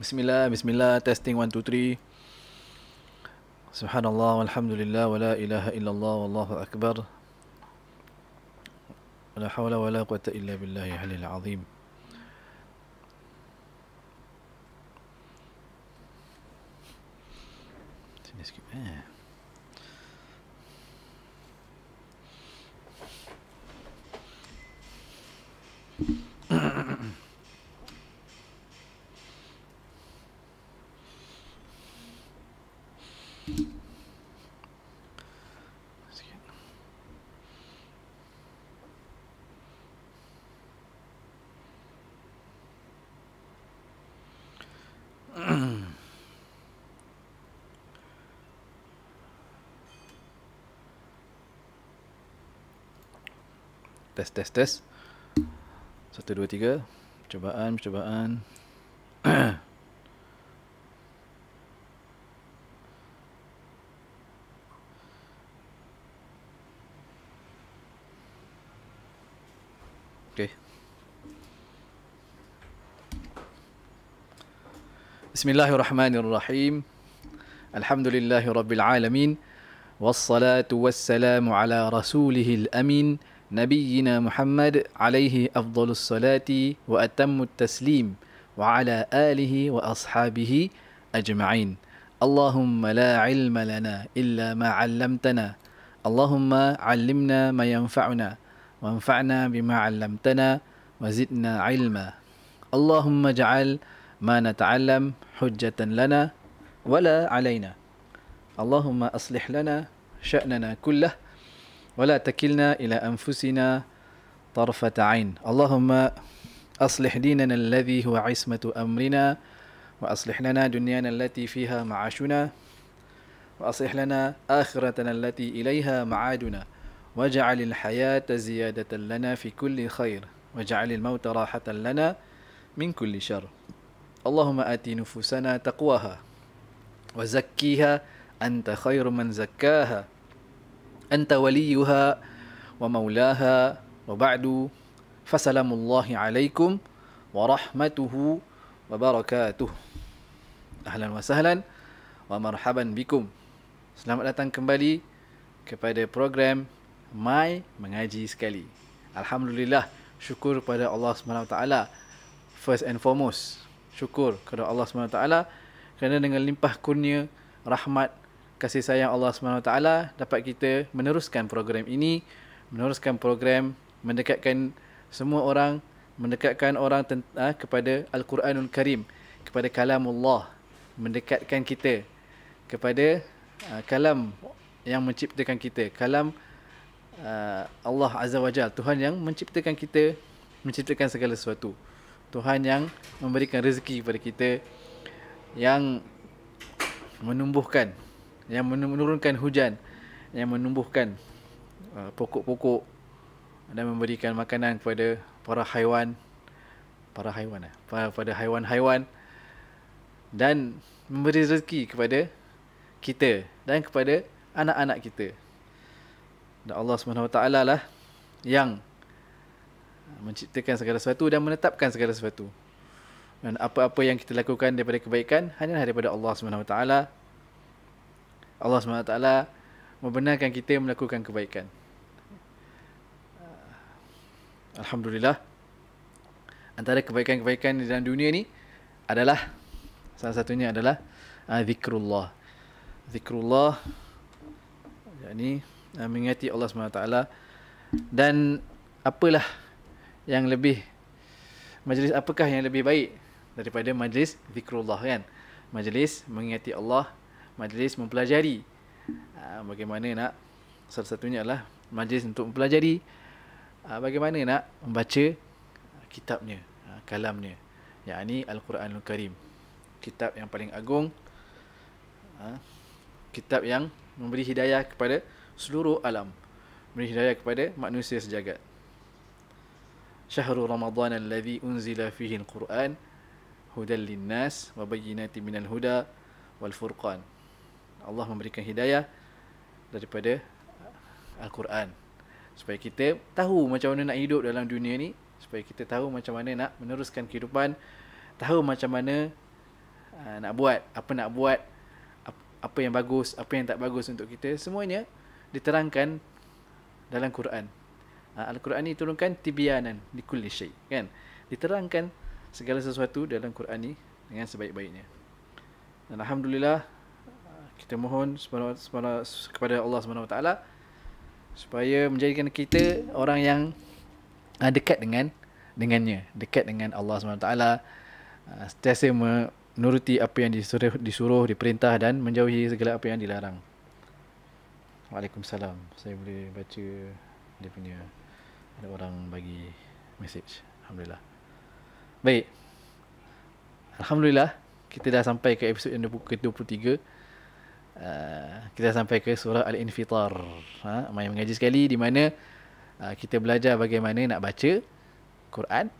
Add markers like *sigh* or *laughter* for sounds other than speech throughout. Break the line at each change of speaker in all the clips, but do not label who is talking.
بسم الله بسم الله testing 1 2 3 سبحان الله والحمد لله ولا إله إلا الله والله أكبر ولا حول ولا قوة إلا بالله العلي العظيم Thank you. Test, test, test. Satu, dua, tiga. Percubaan, percubaan. okay. Bismillahirrahmanirrahim. Alhamdulillahi Rabbil Alamin. Wassalatu wassalamu ala rasulihil amin. نبينا محمد عليه أفضل الصلاة وأتم التسليم وعلى آله وأصحابه أجمعين اللهم لا علم لنا إلا ما علمتنا اللهم علمنا ما ينفعنا وانفعنا بما علمتنا وزدنا علما اللهم اجعل ما نتعلم حجة لنا ولا علينا اللهم أصلح لنا شأننا كله ولا تكلنا إلى أنفسنا طرفة عين اللهم أصلح ديننا الذي هو عصمة أمرنا وأصلح لنا دنيانا التي فيها معاشنا وأصلح لنا آخرتنا التي إليها معادنا واجعل الحياة زيادة لنا في كل خير واجعل الموت راحة لنا من كل شر اللهم آت نفوسنا تقواها وزكيها أنت خير من زكاها أنت وليها ومولاها وبعد فسلام الله عليكم ورحمته وبركاته أهلا وسهلا ومرحبا بكم Selamat datang kembali kepada program My Mengaji Sekali. Alhamdulillah, syukur kepada Allah SWT. First and foremost, syukur kepada Allah SWT kerana dengan limpah kurnia, rahmat, kasih sayang Allah SWT dapat kita meneruskan program ini, meneruskan program mendekatkan semua orang, mendekatkan orang ah, kepada Al-Quranul Karim, kepada Kalam Allah mendekatkan kita kepada ah, kalam yang menciptakan kita, kalam ah, Allah Azza wa Jal, Tuhan yang menciptakan kita, menciptakan segala sesuatu. Tuhan yang memberikan rezeki kepada kita yang menumbuhkan yang menurunkan hujan yang menumbuhkan uh, pokok-pokok dan memberikan makanan kepada para haiwan para haiwan eh? para pada haiwan-haiwan dan memberi rezeki kepada kita dan kepada anak-anak kita dan Allah SWT lah yang menciptakan segala sesuatu dan menetapkan segala sesuatu dan apa-apa yang kita lakukan daripada kebaikan hanyalah daripada Allah SWT. Allah SWT membenarkan kita melakukan kebaikan. Alhamdulillah. Antara kebaikan-kebaikan di dalam dunia ni adalah salah satunya adalah ah, zikrullah. Zikrullah yakni ah, mengingati Allah SWT dan apalah yang lebih majlis apakah yang lebih baik daripada majlis zikrullah kan? Majlis mengingati Allah majlis mempelajari ah, bagaimana nak salah satunya adalah majlis untuk mempelajari ah, bagaimana nak membaca kitabnya ah, kalamnya yakni al-Quranul Karim kitab yang paling agung kitab yang memberi hidayah kepada seluruh alam memberi hidayah kepada manusia sejagat Syahrul Ramadhan alladhi unzila fihi al-Quran hudan lin-nas wa bayyinatin minal huda wal furqan. Allah memberikan hidayah daripada Al-Quran supaya kita tahu macam mana nak hidup dalam dunia ni supaya kita tahu macam mana nak meneruskan kehidupan tahu macam mana uh, nak buat apa nak buat apa yang bagus apa yang tak bagus untuk kita semuanya diterangkan dalam Quran uh, Al-Quran ni turunkan tibyanan di kulli syai kan diterangkan segala sesuatu dalam Quran ni dengan sebaik-baiknya dan alhamdulillah kita mohon kepada Allah Subhanahu Wa supaya menjadikan kita orang yang ah, dekat dengan dengannya, dekat dengan Allah Subhanahu Wa Taala, ah, sentiasa menuruti apa yang disuruh, disuruh, diperintah dan menjauhi segala apa yang dilarang. Waalaikumsalam. Saya boleh baca dia punya ada orang bagi message. Alhamdulillah. Baik. Alhamdulillah kita dah sampai ke episod yang ke-23. Ah, kita sampai ke surah Al-Infitar. Ha, main mengaji sekali di mana uh, kita belajar bagaimana nak baca Quran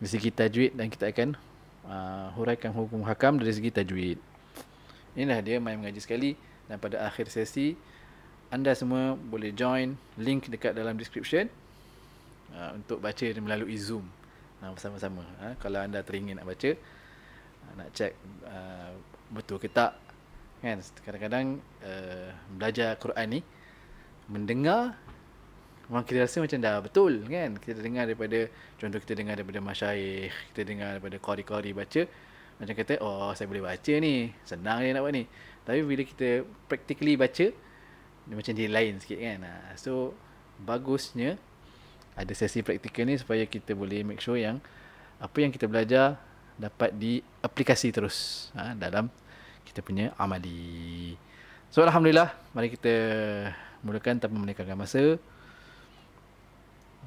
dari segi tajwid dan kita akan uh, huraikan hukum hakam dari segi tajwid. Inilah dia main mengaji sekali dan pada akhir sesi anda semua boleh join link dekat dalam description uh, untuk baca melalui Zoom uh, bersama-sama. Uh, kalau anda teringin nak baca, uh, nak check uh, betul ke tak kan kadang-kadang uh, belajar Quran ni mendengar memang kita rasa macam dah betul kan kita dengar daripada contoh kita dengar daripada masyayikh kita dengar daripada qari-qari baca macam kata oh saya boleh baca ni senang je nak buat ni tapi bila kita practically baca dia macam dia lain sikit kan ah, so bagusnya ada sesi praktikal ni supaya kita boleh make sure yang apa yang kita belajar dapat diaplikasi terus ha, dalam kita punya amali. So alhamdulillah, mari kita mulakan tanpa menekankan masa.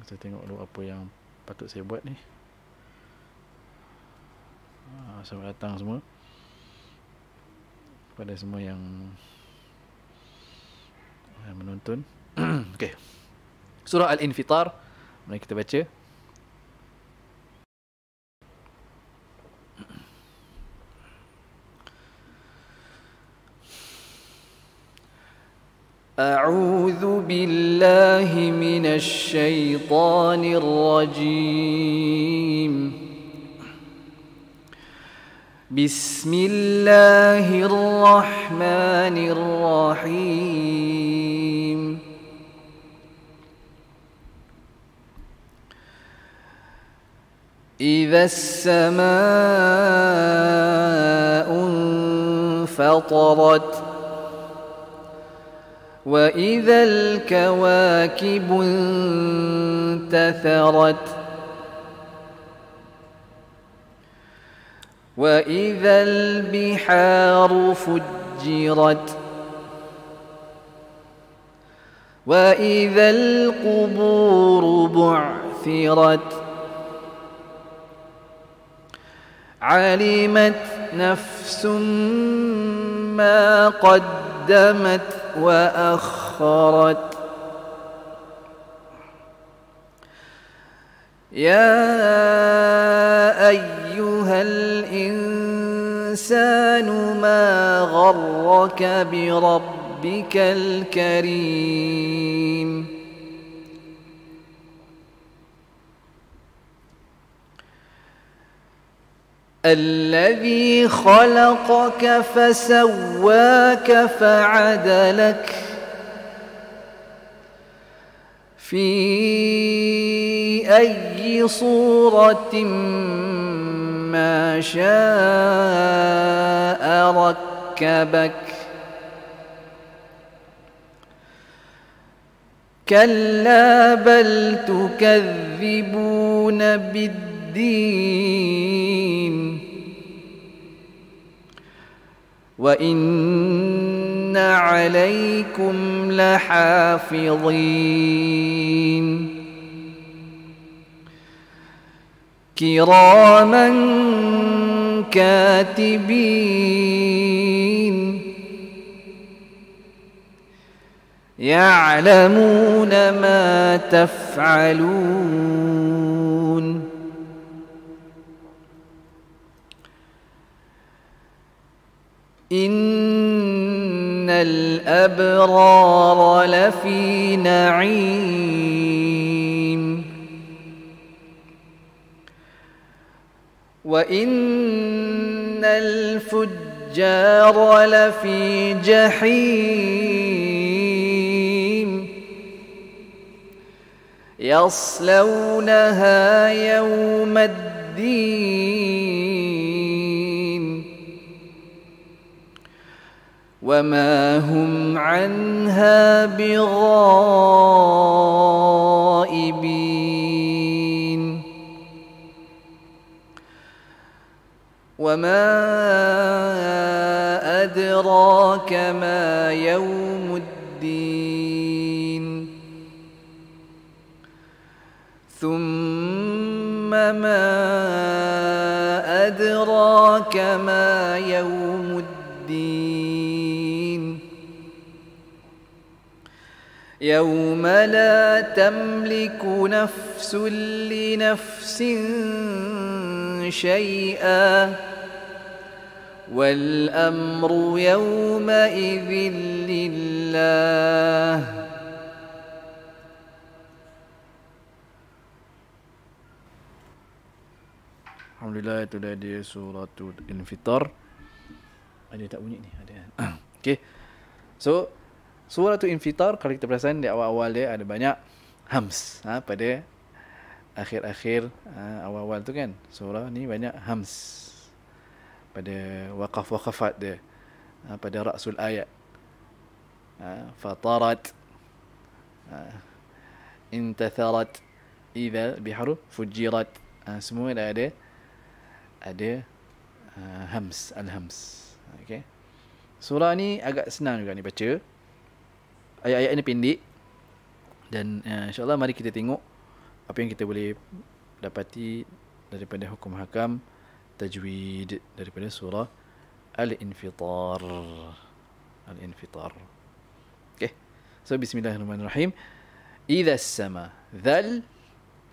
Saya tengok dulu apa yang patut saya buat ni. Ah, selamat datang semua. Kepada semua yang menonton. *clears throat* Okey. Surah Al-Infitar. Mari kita baca.
أعوذ بالله من الشيطان الرجيم بسم الله الرحمن الرحيم إذا السماء انفطرت وإذا الكواكب انتثرت وإذا البحار فجرت وإذا القبور بعثرت علمت نفس ما قدمت وأخرت يا أيها الإنسان ما غرك بربك الكريم الذي خلقك فسواك فعدلك في اي صوره ما شاء ركبك كلا بل تكذبون بالدين وان عليكم لحافظين كراما كاتبين يعلمون ما تفعلون إن الأبرار لفي نعيم وإن الفجار لفي جحيم يصلونها يوم الدين وما هم عنها بغائبين وما أدراك ما يوم الدين ثم ما أدراك ما يوم الدين يوم لا تملك نفس لنفس شيئا والامر يومئذ لله
الحمد لله today دي سورة الانفطار ada tak bunyi ni ada *coughs* okay so Surah tu infitar kalau kita perasan di awal-awal dia ada banyak hams ha, pada akhir-akhir ha, awal-awal tu kan surah ni banyak hams pada waqaf-waqafat dia ha, pada rasul ayat ha, fatarat ha, intatharat idha biharu fujirat ha, semua dah ada ada ha, hams al-hams okay. surah ni agak senang juga ni baca ayat-ayat ini pendek dan uh, insyaallah mari kita tengok apa yang kita boleh dapati daripada hukum hakam tajwid daripada surah al-infitar al-infitar okey so bismillahirrahmanirrahim idza sama dhal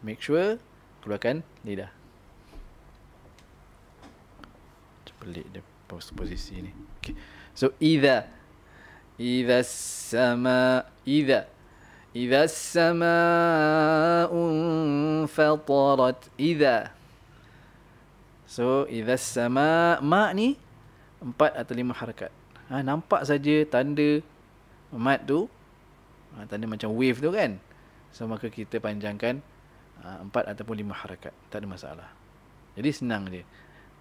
make sure keluarkan lidah terbelit dia posisi ni Okay, so idza إذا السماء إذا إذا السماء انفطرت إذا So إذا السماء ما ni Empat atau lima harakat ha, Nampak saja tanda Mat tu ha, Tanda macam wave tu kan So maka kita panjangkan ha, Empat ataupun lima harakat Tak ada masalah Jadi senang je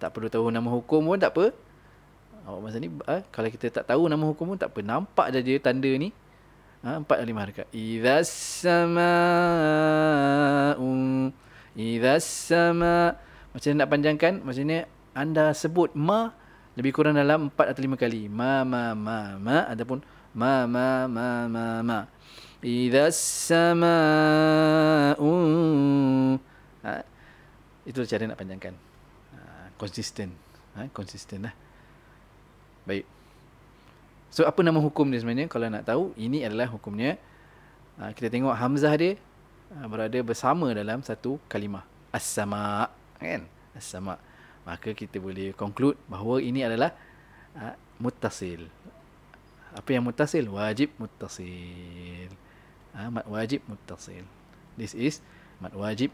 Tak perlu tahu nama hukum pun tak apa awak masa ni ha, kalau kita tak tahu nama hukum pun tak apa nampak je dia tanda ni ha, empat lima harakat idza sama idza sama macam mana nak panjangkan macam ni anda sebut ma lebih kurang dalam empat atau lima kali ma ma ma ma ataupun ma ma ma ma ma idza sama ha, itu cara nak panjangkan ha, konsisten ha, konsisten lah ha. Baik. So apa nama hukum dia sebenarnya? Kalau nak tahu, ini adalah hukumnya. Ah, kita tengok hamzah dia ah, berada bersama dalam satu kalimah. As-sama, kan? As-sama. Maka kita boleh conclude bahawa ini adalah ah, mutasil. Apa yang mutasil? Wajib mutasil. mat wajib mutasil. This is mat wajib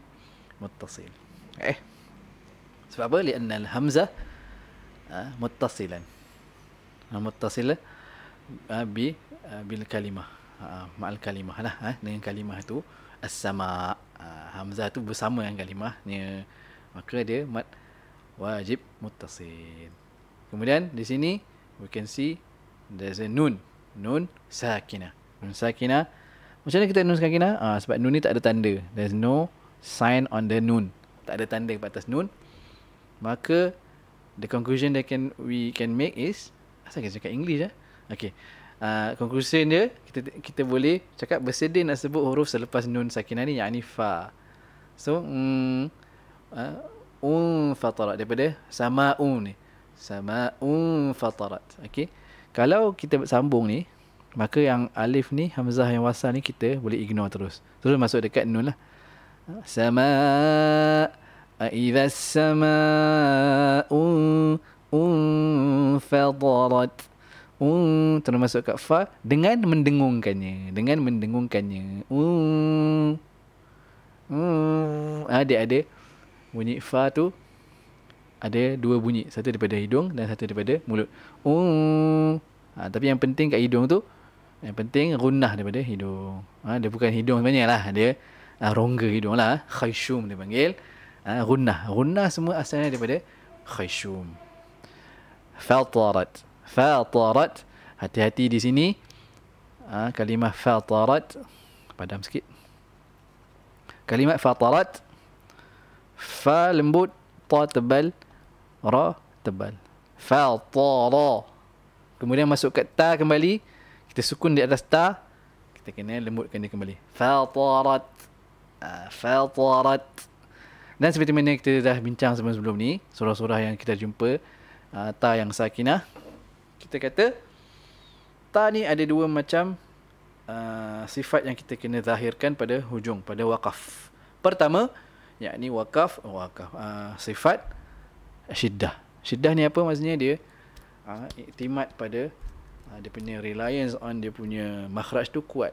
mutasil. Eh. Sebab apa? Li'anna al-hamzah mutasilan muttasil eh, bi eh, bil kalimah ah, ma'al kalimah lah eh, dengan kalimah tu as-sama ah, hamzah tu bersama dengan kalimah ni maka dia mat wajib muttasil kemudian di sini we can see there's a nun nun sakinah nun sakinah macam mana kita nun sakinah ha, sebab nun ni tak ada tanda there's no sign on the nun tak ada tanda kat atas nun maka the conclusion that can we can make is Asal kita cakap English ya, eh? Okay. Uh, ah, conclusion dia, kita kita boleh cakap bersedih nak sebut huruf selepas nun sakinah ni, yakni fa. So, mm, uh, un fatarat daripada sama'un ni. Sama'un fatarat. Okay. Kalau kita sambung ni, maka yang alif ni, hamzah yang wasal ni, kita boleh ignore terus. Terus masuk dekat nun lah. sama, Iza sama fadarat Uh, termasuk kat fa dengan mendengungkannya dengan mendengungkannya
uh,
uh, ada ada bunyi fa tu ada dua bunyi satu daripada hidung dan satu daripada mulut uh, uh, tapi yang penting kat hidung tu yang penting runah daripada hidung uh, dia bukan hidung sebenarnya lah dia uh, rongga hidung lah khayshum dia panggil uh, runah runah semua asalnya daripada khayshum fatarat fatarat hati-hati di sini ha, kalimah fatarat padam sikit kalimah fatarat fa lembut ta tebal ra tebal fatara kemudian masuk ke ta kembali kita sukun di atas ta kita kena lembutkan dia kembali
fatarat ah, fatarat
dan seperti mana kita dah bincang sebelum-sebelum ni surah-surah yang kita jumpa uh, ta yang sakinah kita kata ta ni ada dua macam uh, sifat yang kita kena zahirkan pada hujung pada wakaf pertama yakni wakaf wakaf uh, sifat syiddah syiddah ni apa maksudnya dia uh, iktimat pada uh, dia punya reliance on dia punya makhraj tu kuat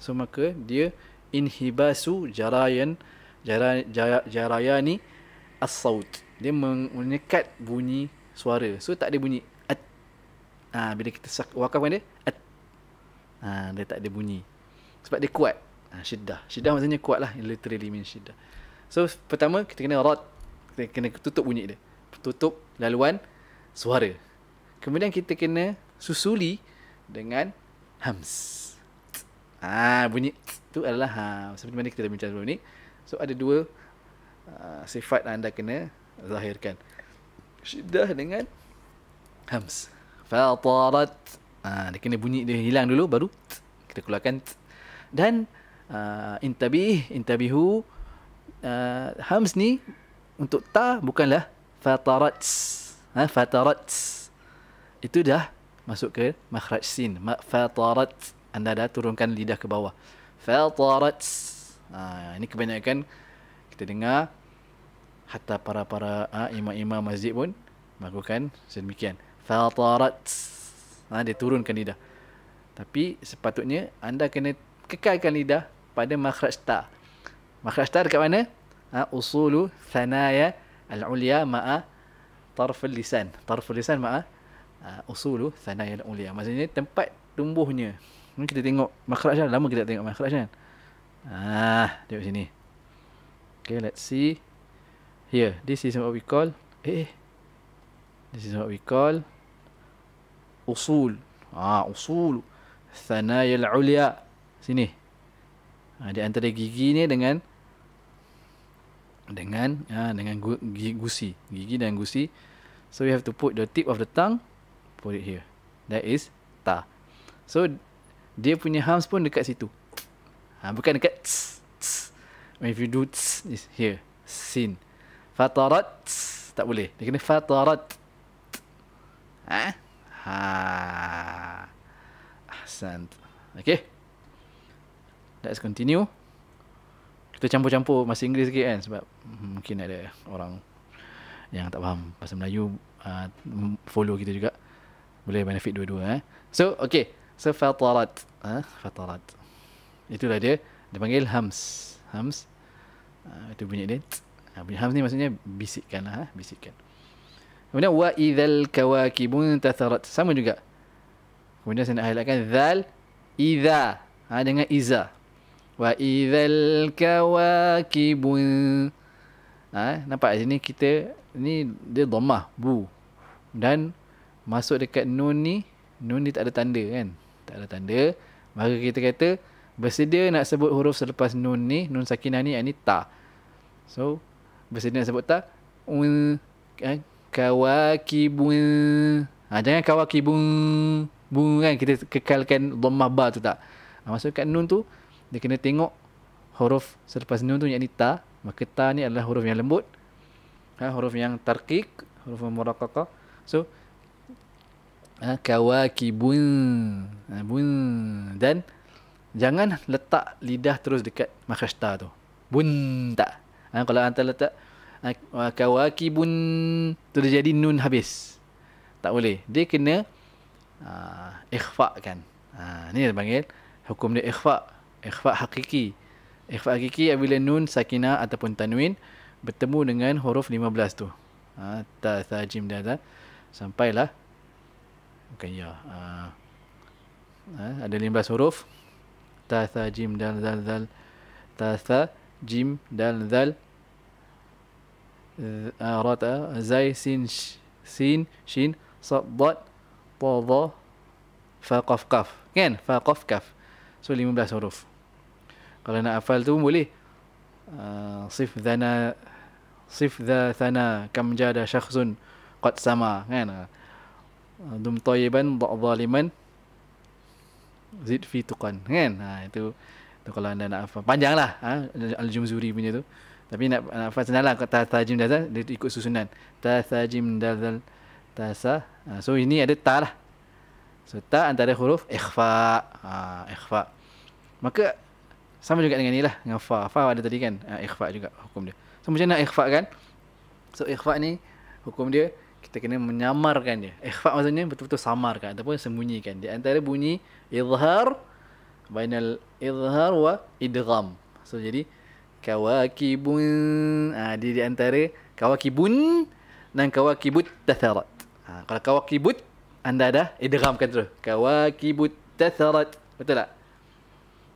so maka dia inhibasu jarayan jarayani as-saut dia menyekat bunyi suara. So tak ada bunyi at. Ha, bila kita sak- wakaf kan dia at. Ha, dia tak ada bunyi. Sebab dia kuat. Ha, syiddah. Syiddah hmm. maksudnya kuat lah. Literally means syiddah. So pertama kita kena rot. Kita kena tutup bunyi dia. Tutup laluan suara. Kemudian kita kena susuli dengan hams. Ha, bunyi tu adalah ha. Seperti mana kita dah bincang sebelum ni. So ada dua uh, sifat anda kena zahirkan. Syidah dengan Hams Fatarat ha, Dia kena bunyi dia hilang dulu Baru t, Kita keluarkan t. Dan uh, Intabih Intabihu uh, Hams ni Untuk ta Bukanlah Fatarat ha, Fatarat Itu dah Masuk ke Makhraj sin Fatarat Anda dah turunkan lidah ke bawah Fatarat ha, Ini kebanyakan Kita dengar hatta para para ha, imam-imam masjid pun melakukan sedemikian fatarat ha, dia turunkan lidah tapi sepatutnya anda kena kekalkan lidah pada makhraj ta makhraj ta dekat mana ha, usulu thanaya al-ulya ma'a tarful lisan tarful lisan ma'a ha, usulu thanaya al-ulya maksudnya tempat tumbuhnya ni hmm, kita tengok makhraj kan? lama kita tak tengok makhraj kan ha tengok sini okay let's see Yeah, this is what we call eh, eh this is what we call usul ah usul thanayal ulia sini ah, di antara gigi ni dengan dengan ah, dengan gu, gigi, gusi gigi dan gusi so we have to put the tip of the tongue put it here that is ta so dia punya hams pun dekat situ ah, bukan dekat tss, tss. if you do tss, it's here sin Fatarat. Tak boleh. Dia kena fatarat. Ha? Ha. Ahsan. Okay. Let's continue. Kita campur-campur masa Inggeris sikit kan. Sebab hmm, mungkin ada orang yang tak faham bahasa Melayu. Uh, follow kita juga. Boleh benefit dua-dua. Eh? So, okay. So, fatarat. Ha? Fatarat. Itulah dia. Dipanggil panggil hams. Hams. Uh, itu bunyi dia. Ham ni maksudnya bisikkan lah. Ha, bisikkan. Kemudian, wa idhal kawakibun tatharat. Sama juga. Kemudian saya nak highlightkan. zal idha. Ha, dengan iza. Wa idhal kawakibun. Ha, nampak kat sini kita. Ni dia domah. Bu. Dan masuk dekat nun ni. Nun ni tak ada tanda kan. Tak ada tanda. Maka kita kata. Bersedia nak sebut huruf selepas nun ni. Nun sakinah ni. Yang ni ta. So, Bahasa Indonesia sebut tak? Un, kan? Kawakibun. Ha, jangan kawakibun. Bun kan? Kita kekalkan dhammah ba tu tak? Ha, maksudnya kat nun tu, dia kena tengok huruf selepas nun tu yang ta. Maka ta ni adalah huruf yang lembut. Ha, huruf yang tarqiq. Huruf yang muraqaqa. So, ha, kawakibun. Ha, bun. Dan, jangan letak lidah terus dekat makhashta tu. Bun tak. Ha, kalau anda letak kawakibun jadi nun habis. Tak boleh. Dia kena uh, ah, ikhfa kan. Uh, ah, ni dia panggil hukum dia ikhfa. Ikhfa hakiki. Ikhfa hakiki apabila nun sakina ataupun tanwin bertemu dengan huruf 15 tu. Ha, ah, ta, ta, jim, da, da. Sampailah. Bukan ya. Uh, ada 15 huruf. Ta, ta, jim, dal, dal, dal. Ta, ta, jim, dal, dal rata zai sin sin shin Sabat, dot ta dha fa qaf qaf kan fa qaf qaf so 15 huruf kalau nak hafal tu boleh sif dhana sif dha thana kam jada syakhsun qad sama kan dum tayyiban dha zaliman zid fi tuqan kan ha itu, itu kalau anda nak hafal panjanglah ha? al-jumzuri punya tu tapi nak nak faham senang lah ta tajim dazal dia ikut susunan. Ta tajim dazal tasa. Ah. Ha, ah, so ini ada ta lah. So ta antara huruf ikhfa. Ha, ikhfa. Maka sama juga dengan inilah dengan fa. Fa ada tadi kan ha, ikhfa juga hukum dia. So macam nak ikhfa kan? So ikhfa ni hukum dia kita kena menyamarkan dia. Ikhfa maksudnya betul-betul samarkan ataupun sembunyikan. Di antara bunyi izhar bainal izhar wa idgham. So jadi kawakibun ah ha, dia di antara kawakibun dan kawakibut tatharat ha, kalau kawakibut anda dah idghamkan terus kawakibut tatharat betul tak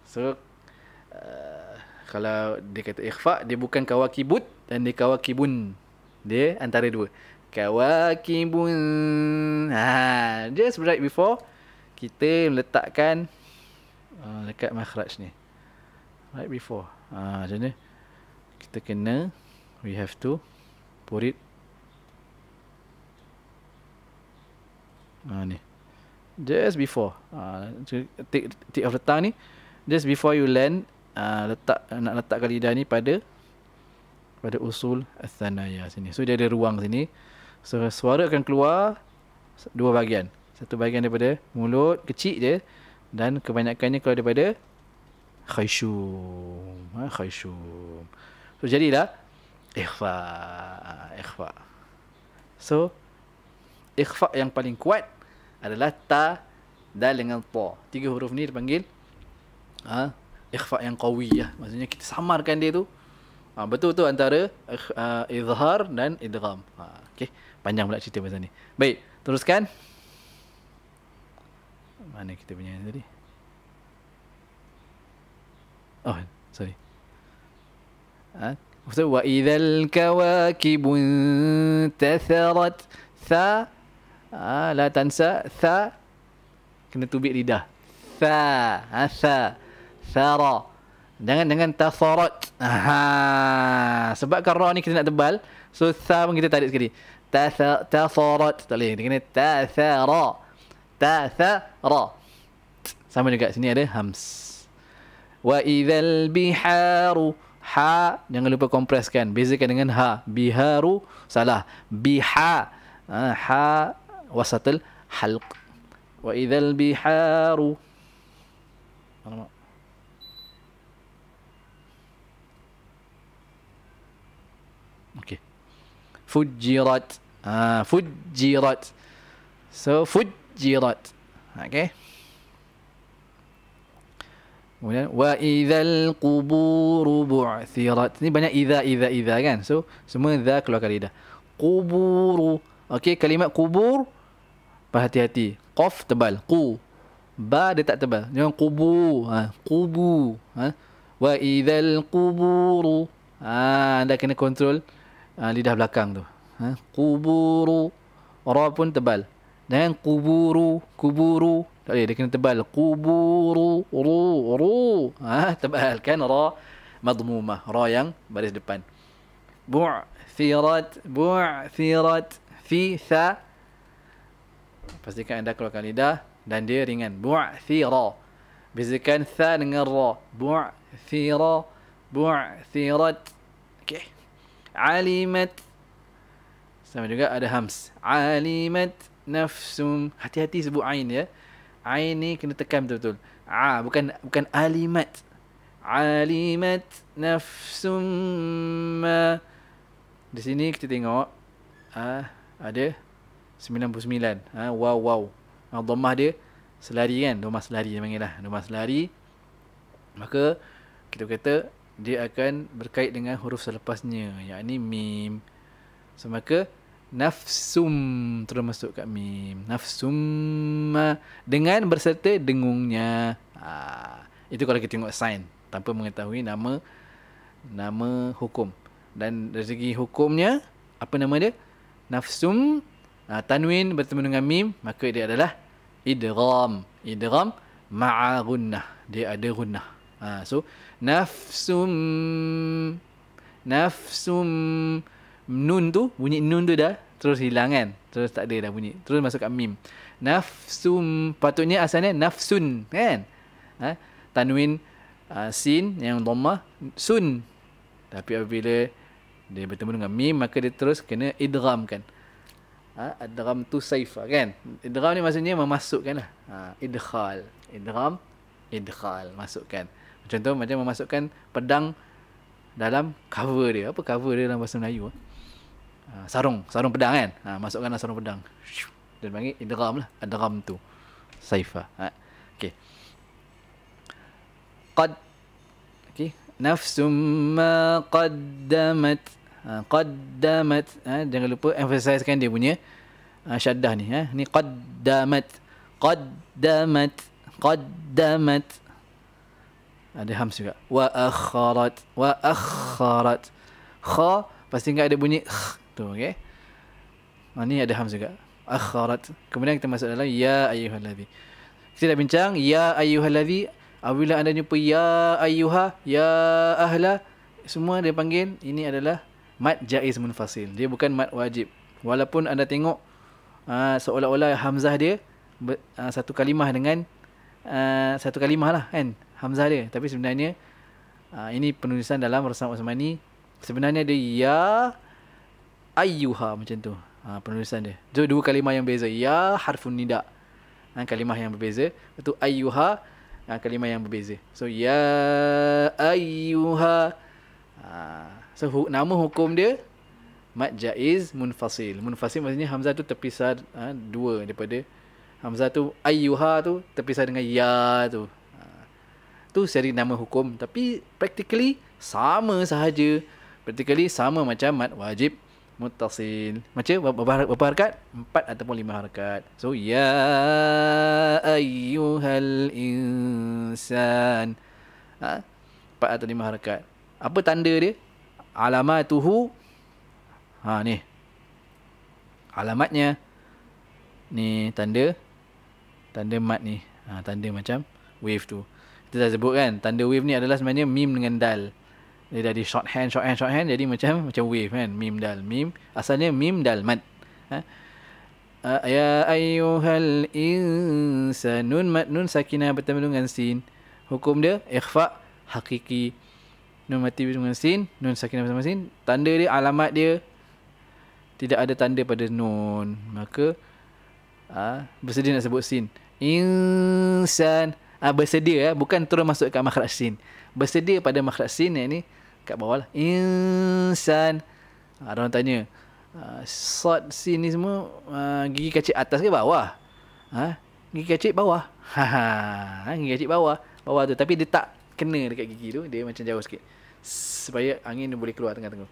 so uh, kalau dia kata ikhfa dia bukan kawakibut dan dia kawakibun dia antara dua kawakibun ha just right before kita letakkan uh, dekat makhraj ni right before ha, macam ni kita kena we have to put it ha, ni just before ha, ah, take, take off the tongue ni just before you land ha, letak nak letak lidah ni pada pada usul athanaya sini so dia ada ruang sini so suara akan keluar dua bahagian satu bahagian daripada mulut kecil je dan kebanyakannya kalau daripada khayshum ha, khayshum so jadilah ikhfa ikhfa so ikhfa yang paling kuat adalah ta dan dengan ta tiga huruf ni dipanggil ha ikhfa yang qawi ya. maksudnya kita samarkan dia tu ha, betul tu antara uh, izhar dan idgham ha okey panjang pula cerita pasal ni baik teruskan mana kita punya tadi Oh, sorry. Ha? So, wa idhal kawakib tatharat tha ah ha, la tansa tha kena tubik lidah. Tha, ha, tha. Thara. Jangan dengan tatharat. Ha, sebab kan ra ni kita nak tebal. So, tha pun kita tarik sekali. Tatha tatharat. Tak boleh. Kena tathara. Tathara. Sama juga sini ada hamsa wa idzal biharu ha jangan lupa kompreskan bezakan dengan ha biharu salah biha ha, ha wasatul halq wa idzal biharu okey fujirat ha fujirat so fujirat okay Kemudian wa idzal quburu bu'thirat. Ini banyak idza idza idza kan. So semua dha keluar kali dah. Quburu. Okey, kalimat kubur berhati-hati. Qaf tebal. Qu. Ba dia tak tebal. Jangan qubu. Ha, qubu. Ha. Wa
idzal quburu.
Ha, anda kena kontrol ha, lidah belakang tu. Ha, quburu. Ra pun tebal
dan kuburu kuburu
tak boleh dia kena tebal kuburu ru ru ha tebal kan ra madmuma ra yang baris depan bu'thirat
bu'thirat fi
tha pastikan anda keluarkan lidah dan dia ringan bu'thira bezakan tha dengan ra bu'thira bu'thirat okey alimat sama juga ada hams alimat nafsum hati-hati sebut ain ya ain ni kena tekan betul-betul a ah, bukan bukan alimat alimat nafsum ma di sini kita tengok ah ada 99 ha, wow wow ha, domah dia selari kan domah selari dia panggil lah domah selari maka kita kata dia akan berkait dengan huruf selepasnya yakni mim semaka so, nafsum termasuk kat mim nafsum ah, dengan berserta dengungnya ha, itu kalau kita tengok sign tanpa mengetahui nama nama hukum dan dari segi hukumnya apa nama dia nafsum ha, tanwin bertemu dengan mim maka dia adalah idgham idgham ma'a gunnah dia ada gunnah ha, so nafsum nafsum nun tu bunyi nun tu dah terus hilang kan terus tak ada dah bunyi terus masuk kat mim nafsum patutnya asalnya nafsun kan ha? tanwin uh, sin yang dhamma sun tapi apabila dia bertemu dengan mim maka dia terus kena idghamkan ha? idgham tu saifa lah, kan idgham ni maksudnya memasukkan lah ha, idkhal idgham idkhal masukkan contoh macam memasukkan pedang dalam cover dia apa cover dia dalam bahasa Melayu ha? Ha, sarung, sarung pedang kan. Ha, masukkanlah sarung pedang. Dan panggil idram lah. Adram tu. Saifah. Ha. Okay. Qad. Okay. Nafsum ma qaddamat. Ha, qaddamat. Ha, jangan lupa emphasizekan dia punya ha, syaddah ni. Ha. Ni qaddamat. Qaddamat. Qaddamat. Ada hams juga. Wa akharat. Wa akharat. Kha. Pasti ingat ada bunyi. Kha tu okey ha, ni ada ham juga akharat kemudian kita masuk dalam ya ayyuhallazi kita dah bincang ya ayyuhallazi apabila anda jumpa ya ayyuha ya ahla semua dia panggil ini adalah mad jaiz munfasil dia bukan mad wajib walaupun anda tengok uh, seolah-olah hamzah dia uh, satu kalimah dengan uh, satu kalimah lah kan hamzah dia tapi sebenarnya uh, ini penulisan dalam Rasulullah Osmani sebenarnya dia ya ayyuha macam tu. Ha, penulisan dia. Jadi so, dua kalimah yang berbeza Ya harfun nida. Ha, kalimah yang berbeza. Itu ayyuha ha, kalimah yang berbeza. So ya ayyuha. Ha, so hu- nama hukum dia mat jaiz munfasil. Munfasil maksudnya hamzah tu terpisah ha, dua daripada hamzah tu ayyuha tu terpisah dengan ya tu. Ha, tu seri nama hukum tapi practically sama sahaja. Practically sama macam mat wajib muttasil. Macam berapa harakat? Empat ataupun lima harakat. So, ya ayyuhal insan. Ha? Empat atau lima harakat. Apa tanda dia? Alamatuhu. Ha, ni. Alamatnya. Ni tanda. Tanda mat ni. Ha, tanda macam wave tu. Kita dah sebut kan, tanda wave ni adalah sebenarnya mim dengan dal dia dari short hand short hand short hand jadi macam *laughs* macam wave kan mim dal mim asalnya mim dal mad ha ya ayyuhal insanun mad nun sakinah bertemu dengan sin hukum dia ikhfa hakiki nun mati dengan sin nun sakinah bersama sin tanda dia alamat dia tidak ada tanda pada nun maka ha, bersedia nak sebut sin insan ha, bersedia ya. bukan terus masuk ke makhraj sin bersedia pada makhraj sin yang ni kat bawah lah insan ha, orang tanya ha, sod sin ni semua ha, gigi kacik atas ke bawah ha, gigi kacik bawah *laughs* ha, ha, ha, gigi kacik bawah bawah tu tapi dia tak kena dekat gigi tu dia macam jauh sikit supaya angin boleh keluar tengah-tengah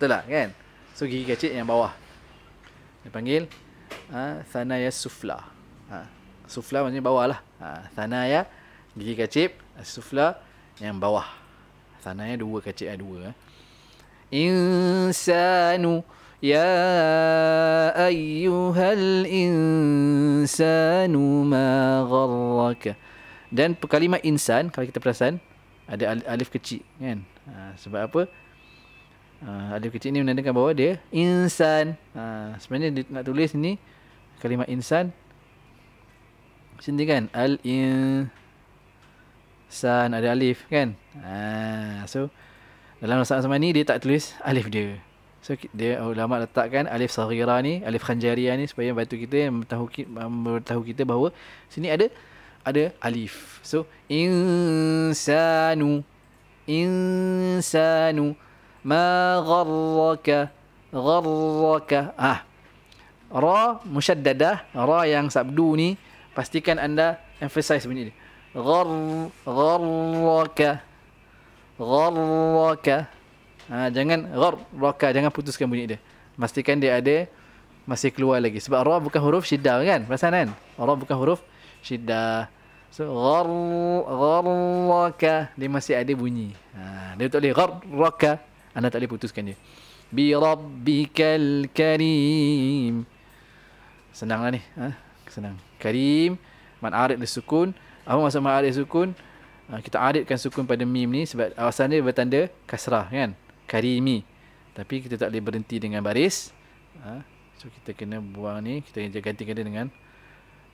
betul lah kan so gigi kacik yang bawah dia panggil ha, sanaya sufla ha, sufla maksudnya bawah lah ha, sanaya sufla gigi kacip sufla yang bawah sana ya dua kacip ada eh, dua eh.
insanu ya ayyuhal insanu ma gharraka dan perkalimat insan
kalau kita perasan ada alif kecil kan ha, sebab apa Uh, alif kecil ni menandakan bahawa dia insan. Uh, sebenarnya dia nak tulis ni kalimat insan. Sini kan al in San ada alif kan ha, So Dalam nasab sama ni Dia tak tulis alif dia So dia ulama letakkan alif sarira ni Alif khanjariah ni Supaya membantu kita Memberitahu kita, memberitahu kita bahawa Sini ada Ada alif So Insanu Insanu Ma gharraka Gharraka Ah Ra Mushaddadah Ra yang sabdu ni Pastikan anda Emphasize bunyi dia غر غرك غرك ha, jangan ghar raka jangan putuskan bunyi dia pastikan dia ada masih keluar lagi sebab ra bukan huruf syiddah kan perasan kan ra bukan huruf syiddah so ghar gharraka dia masih ada bunyi ha, dia tak boleh Raka. anda tak boleh putuskan dia bi rabbikal karim senanglah ni ha? senang karim man arid disukun apa maksud ma'arif sukun uh, kita aditkan sukun pada mim ni sebab asalnya bertanda kasrah kan karimi tapi kita tak boleh berhenti dengan baris uh, so kita kena buang ni kita kena gantikan dia dengan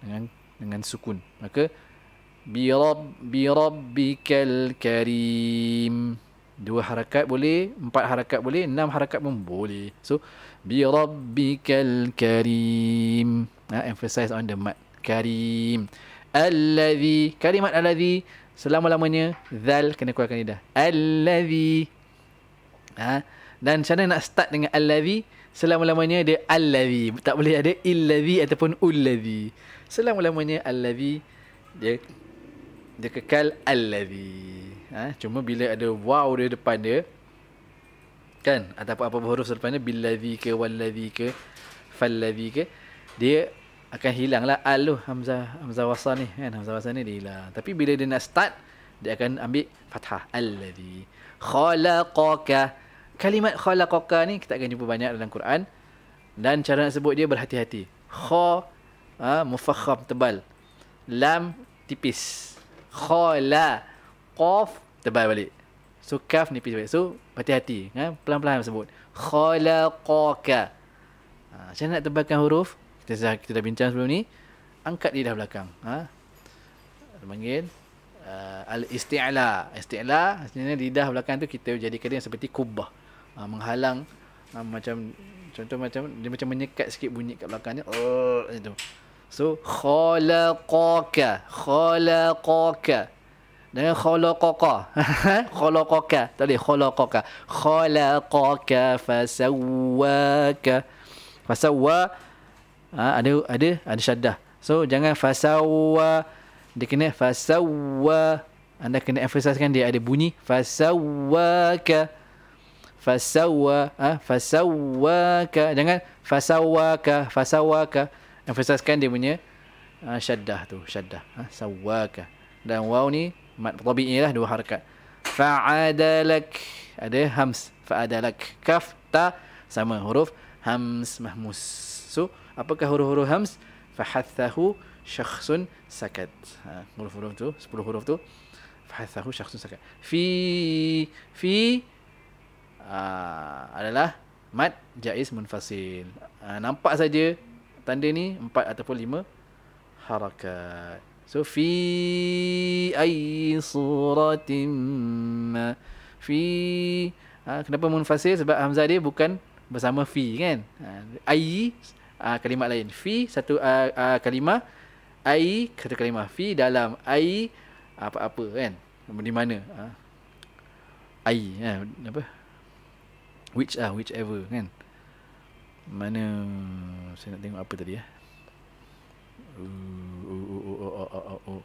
dengan dengan sukun maka bi rabb bi rabbikal karim dua harakat boleh empat harakat boleh enam harakat pun boleh so bi rabbikal karim uh, emphasize on the mat karim Alladhi Kalimat alladhi Selama-lamanya Zal kena keluarkan lidah Alladhi ha? Dan macam nak start dengan alladhi Selama-lamanya dia alladhi Tak boleh ada illadhi ataupun ulladhi Selama-lamanya alladhi Dia Dia kekal alladhi ha? Cuma bila ada wow dia depan dia Kan atau apa-apa huruf depan dia Billadhi ke walladhi ke Falladhi ke Dia akan hilanglah aluh hamzah hamzah wasal ni kan hamzah wasal ni dia hilang tapi bila dia nak start dia akan ambil fathah allazi khalaqaka kalimat khalaqaka ni kita akan jumpa banyak dalam Quran dan cara nak sebut dia berhati-hati kha ha, mufakham tebal lam tipis khala qaf tebal balik so kaf nipis balik so hati-hati kan pelan-pelan sebut khalaqaka ha, macam nak tebalkan huruf kita dah, kita dah bincang sebelum ni angkat lidah belakang ha memanggil uh, al isti'la isti'la sebenarnya lidah belakang tu kita jadikan dia seperti kubah ha, menghalang ha, macam contoh macam dia macam menyekat sikit bunyi kat belakangnya oh itu so khalaqaka khalaqaka dengan khalaqaka *laughs* khalaqaka tadi khalaqaka khalaqaka fasawwaka fasawwaka ha, ada ada ada syaddah so jangan fasawa dia kena fasawa anda kena emphasiskan dia ada bunyi fasawaka fasawa ha, fasawaka jangan fasawaka fasawaka emphasiskan dia punya ha, syaddah tu syaddah ha, sawaka dan waw ni mat tabi'i lah dua harakat fa'adalak ada hams fa'adalak kaf ta sama huruf hams mahmus so apakah huruf-huruf hams fahathahu syakhsun sakat ha, huruf-huruf tu sepuluh huruf tu fahathahu syakhsun sakat fi fi aa, ah, adalah mat, jaiz munfasil ha, nampak saja tanda ni empat ataupun lima harakat so fi ay suratim fi ha, kenapa munfasil sebab hamzah dia bukan bersama fi kan ha, ayy uh, kalimat lain fi satu uh, uh, kalimah ai satu kalimah fi dalam ai apa-apa kan di mana ai uh, apa which ah uh, whichever kan mana saya nak tengok apa tadi ya uh, uh, uh, uh, uh, uh, uh, uh.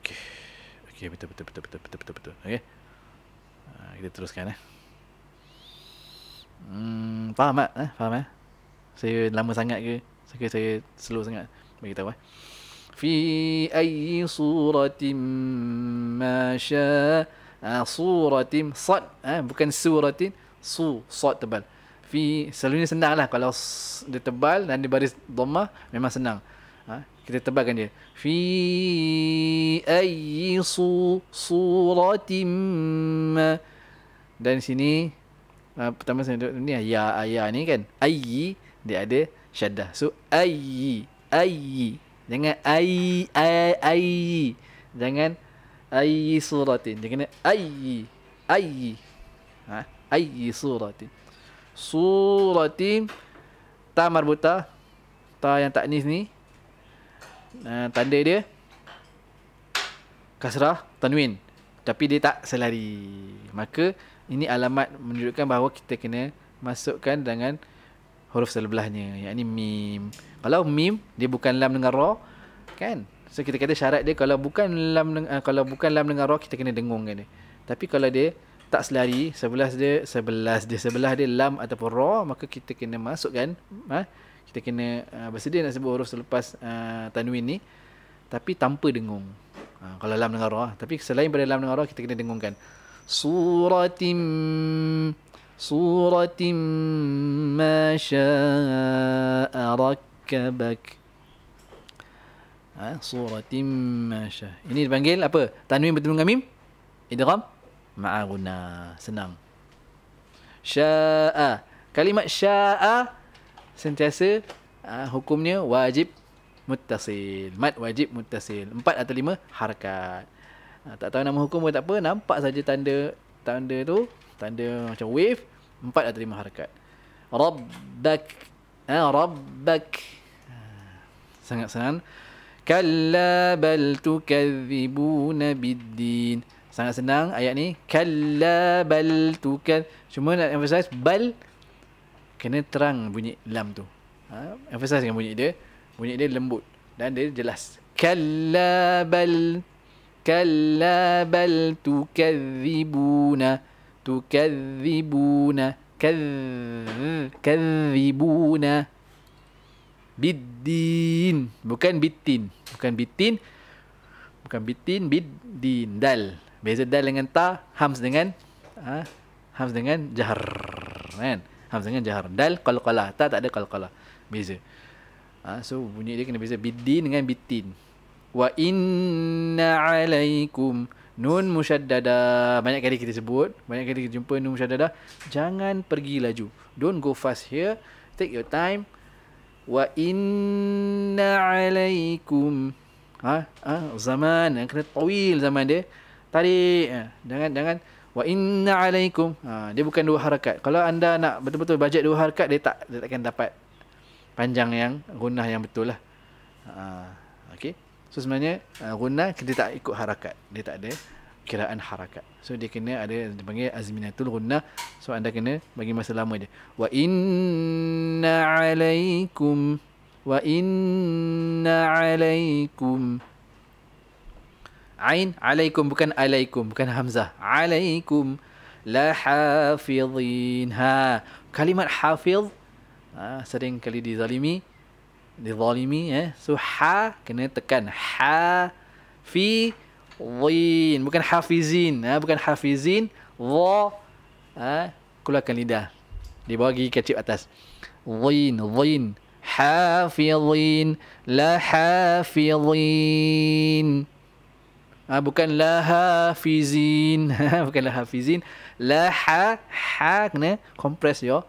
okey okey betul betul betul betul betul betul, betul. okey uh, kita teruskan eh Hmm, faham tak? Eh? Faham tak? Eh? saya lama sangat ke saya saya slow sangat bagi tahu eh fi ayyi suratim ma sha ah, suratim sad eh bukan suratin su sad tebal fi selalunya senang lah kalau dia tebal dan dia baris dhamma memang senang ha? kita tebalkan dia fi ayyi su suratim dan sini uh, pertama saya duduk ni ya ayah ni kan ayi dia ada syaddah. So ayyi, ayyi. Jangan ayyi, ayyi. Jangan ayyi suratin. Dia kena ayyi, ayyi. Ha? Ayyi suratin. Suratin ta marbuta ta yang taknis ni. Uh, ha, tanda dia kasrah tanwin tapi dia tak selari maka ini alamat menunjukkan bahawa kita kena masukkan dengan huruf sebelahnya, yang ni mim kalau mim dia bukan lam dengan ra kan so kita kata syarat dia kalau bukan lam dengan, uh, eh, kalau bukan lam dengan ra kita kena dengung kan dia tapi kalau dia tak selari sebelah dia sebelah dia sebelah dia lam ataupun ra maka kita kena masukkan ha? kita kena uh, bersedia nak sebut huruf selepas uh, tanwin ni tapi tanpa dengung uh, kalau lam dengan ra tapi selain pada lam dengan ra kita kena dengungkan suratim صورة ما شاء ركبك ha, ما شاء ini dipanggil apa tanwin bertemu dengan mim idgham ma'a guna senang syaa kalimat syaa sentiasa ha, hukumnya wajib muttasil mad wajib muttasil empat atau lima harakat ha, ah, tak tahu nama hukum ke tak apa nampak saja tanda tanda tu tanda macam wave empat ada terima harakat rabbak ha rabbak sangat senang kalla bal tukadzibun biddin sangat senang ayat ni kalla bal tukad cuma nak emphasize bal kena terang bunyi lam tu ha emphasize dengan bunyi dia bunyi dia lembut dan dia jelas kalla bal kalla bal tukadzibuna تكذبون كذبون بالدين bukan bitin bukan bitin bukan bitin bidin dal beza dal dengan ta hams dengan ha? hams dengan jahar kan hams dengan jahar dal qalqalah ta tak ada qalqalah beza ha? so bunyi dia kena beza bidin dengan bitin wa inna alaikum Nun Musyaddada Banyak kali kita sebut Banyak kali kita jumpa Nun Musyaddada Jangan pergi laju Don't go fast here Take your time Wa inna alaikum ha? ha? Zaman Yang kena tawil zaman dia Tarik ha, Jangan Jangan Wa inna alaikum ha, Dia bukan dua harakat Kalau anda nak betul-betul bajet dua harakat Dia tak dia takkan dapat Panjang yang Gunah yang betul lah Haa So sebenarnya uh, gunnah kita tak ikut harakat. Dia tak ada kiraan harakat. So dia kena ada dia panggil azminatul gunnah. So anda kena bagi masa lama dia. Wa inna alaikum wa inna alaikum Ain alaikum bukan alaikum bukan hamzah. Alaikum la hafizin. Ha kalimat hafiz ha, sering kali dizalimi di dizalimi eh so ha kena tekan ha fi zin bukan hafizin eh? bukan hafizin wa eh? keluarkan lidah di bawah gigi kecil atas zin zin hafizin la hafizin ha, ah, bukan la hafizin *laughs* bukan la hafizin la ha ha kena compress yo,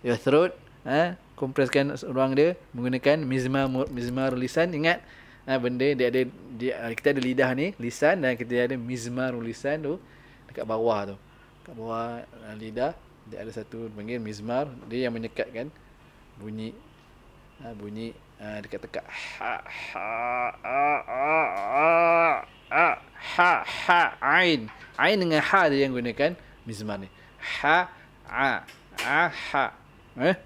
your throat eh? Kompreskan ruang dia menggunakan mizmar mizmar lisan ingat uh, benda dia ada dia, ha, kita ada lidah ni lisan dan kita ada mizmar lisan tu dekat bawah tu dekat bawah uh, lidah dia ada satu panggil mizmar dia yang menyekatkan bunyi uh, bunyi uh, dekat tekak ha
ha ha ha ha
ha ain ain dengan ha dia yang gunakan mizmar ni ha a a ha eh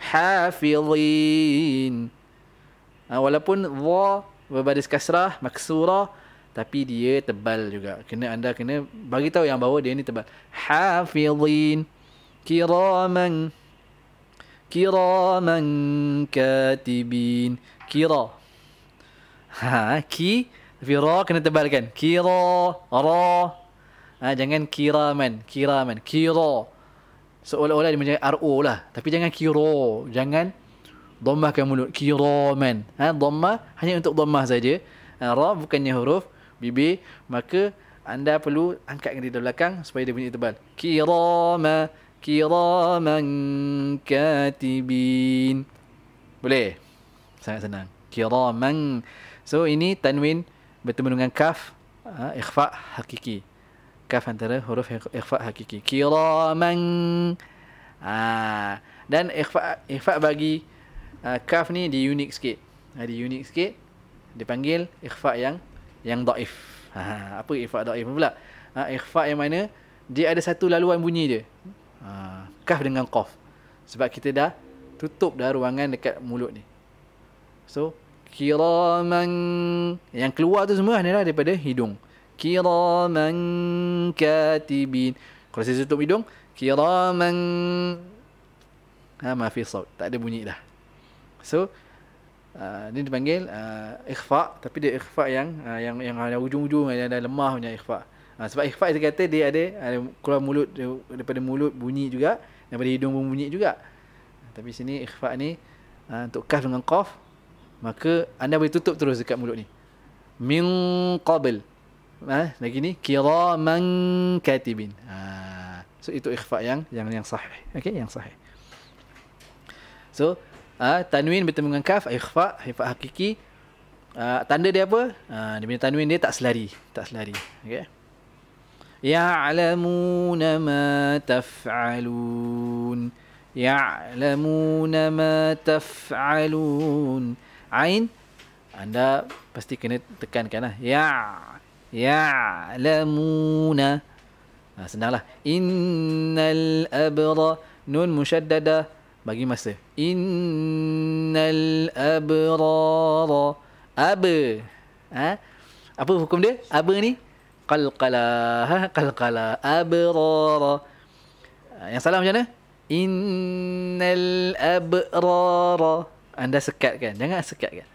hafizin. Ha, ah, walaupun wa berbaris kasrah maksura tapi dia tebal juga. Kena anda kena bagi tahu yang bawah dia ni tebal. Hafizin kiraman kiraman katibin kira ha ki vira kena tebalkan kira ra ha, jangan kiraman kiraman kira, kira seolah-olah dia menjadi RO lah. Tapi jangan kiro. Jangan domahkan mulut. Kiro man. Ha, domah hanya untuk domah saja. Ha, ra bukannya huruf. bb Maka anda perlu angkat dia di belakang supaya dia bunyi tebal. Kiro ma. Kiro katibin. Boleh? Sangat senang. Kiro So ini tanwin bertemu dengan kaf. Ha, ikhfa hakiki kaf antara huruf ikhfa hakiki kiraman ha. dan ikhfa ikhfa bagi uh, kaf ni di unik sikit ha, di unik sikit dipanggil ikhfa yang yang daif ha, ha. apa ikhfa daif pula ha. ikhfa yang mana dia ada satu laluan bunyi dia ha. kaf dengan qaf sebab kita dah tutup dah ruangan dekat mulut ni so kiraman yang keluar tu semua adalah daripada hidung kiraman katibin. Kalau saya tutup hidung, kiraman ha mafi ya, saut. Tak ada bunyi dah. So ini uh, dipanggil uh, ikhfa tapi dia ikhfa yang uh, yang yang ada ujung-ujung yang ada lemah punya ikhfa. Uh, sebab ikhfa dia kata dia ada, ada keluar mulut daripada mulut bunyi juga daripada hidung pun bunyi juga. Tapi sini ikhfa ni uh, untuk kaf dengan qaf maka anda boleh tutup terus dekat mulut ni. Min qabl ha? lagi ni kiraman katibin ha. so itu ikhfa yang yang yang sahih okey yang sahih so ha, tanwin bertemu dengan kaf ikhfa ikhfa hakiki ha, tanda dia apa ha, dia punya tanwin dia tak selari tak selari
okey يعلمون ما تفعلون يعلمون ma تفعلون
Ain, anda pasti kena tekankan lah ya ya'lamuna. Ha, senanglah. Innal abra nun musyaddada bagi masa. Innal abrara. Aba. Ha? Apa hukum dia? Aba ni? Qalqala. Ha? Qalqala. Abrara. Yang salah macam mana? Innal abrara. Anda sekat kan? Jangan sekat kan?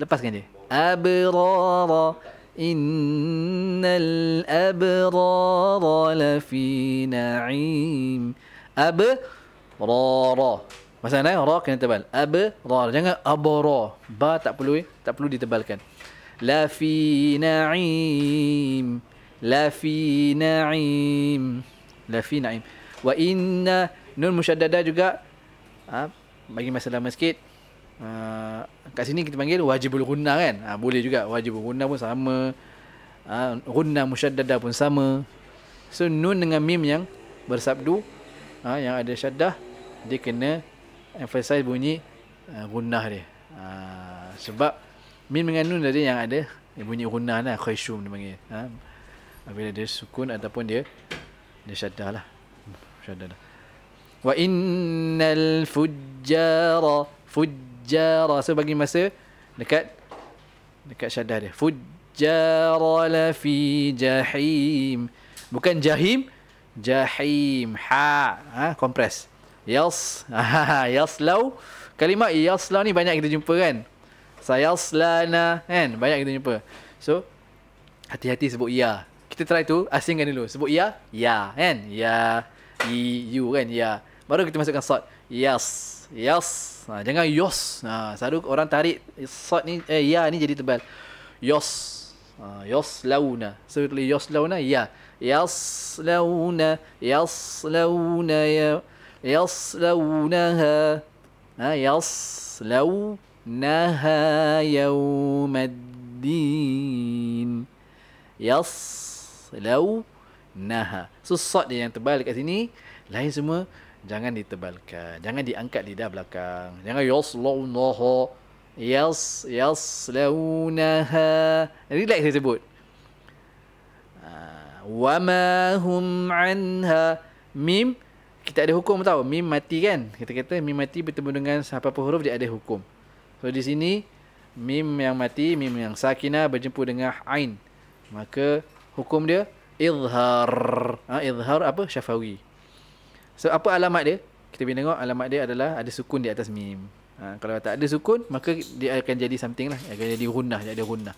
Lepaskan dia.
Abrara. إن الأبرار لفي نعيم أبرار Macam mana? Ra kena tebal. Abrar. Jangan
abara. Ba tak perlu. Eh? Tak perlu ditebalkan. La fi na'im. La fi na'im. La fi na'im. Wa inna. Nun musyadadah juga. Ha? Bagi masa lama sikit. Ha? kat sini kita panggil wajibul gunnah kan ha, boleh juga wajibul gunnah pun sama ha, ah, gunnah musyaddadah pun sama so nun dengan mim yang bersabdu ha, yang ada syaddah dia kena emphasize bunyi ha, gunnah dia ha, sebab mim dengan nun tadi yang ada yang bunyi gunnah lah khayshum dia panggil ha, apabila dia sukun ataupun dia dia syaddah lah syaddah lah wa innal fujjara fujjara fujjara so bagi masa dekat dekat syadah dia fujjara la fi jahim bukan jahim jahim ha ha kompres yas *laughs* ha, ha yaslau kalimah yaslau ni banyak kita jumpa kan sayaslana kan banyak kita jumpa so hati-hati sebut ya kita try tu asingkan dulu sebut ya ya kan ya i u kan ya baru kita masukkan sort yas Yes. Ha, jangan yos. Ha, selalu orang tarik sod ni eh ya ni jadi tebal. Yos. Ha, yos launa. So literally yos launa ya. Yas launa, yas launa ya. Yas launa ha. Ha yas lau naha yaumaddin. Yas lau naha. So sod dia yang tebal dekat sini. Lain semua jangan ditebalkan jangan diangkat lidah belakang jangan yaslaunaha yas yaslaunaha relax dia sebut ah, wa ma hum anha mim kita ada hukum tahu mim mati kan kita kata mim mati bertemu dengan apa-apa huruf dia ada hukum so di sini mim yang mati mim yang sakinah berjumpa dengan ain maka hukum dia izhar ha, ah, izhar apa syafawi So apa alamat dia? Kita boleh tengok alamat dia adalah ada sukun di atas mim. Ha, kalau tak ada sukun, maka dia akan jadi something lah. Dia akan jadi runah, dia ada runah.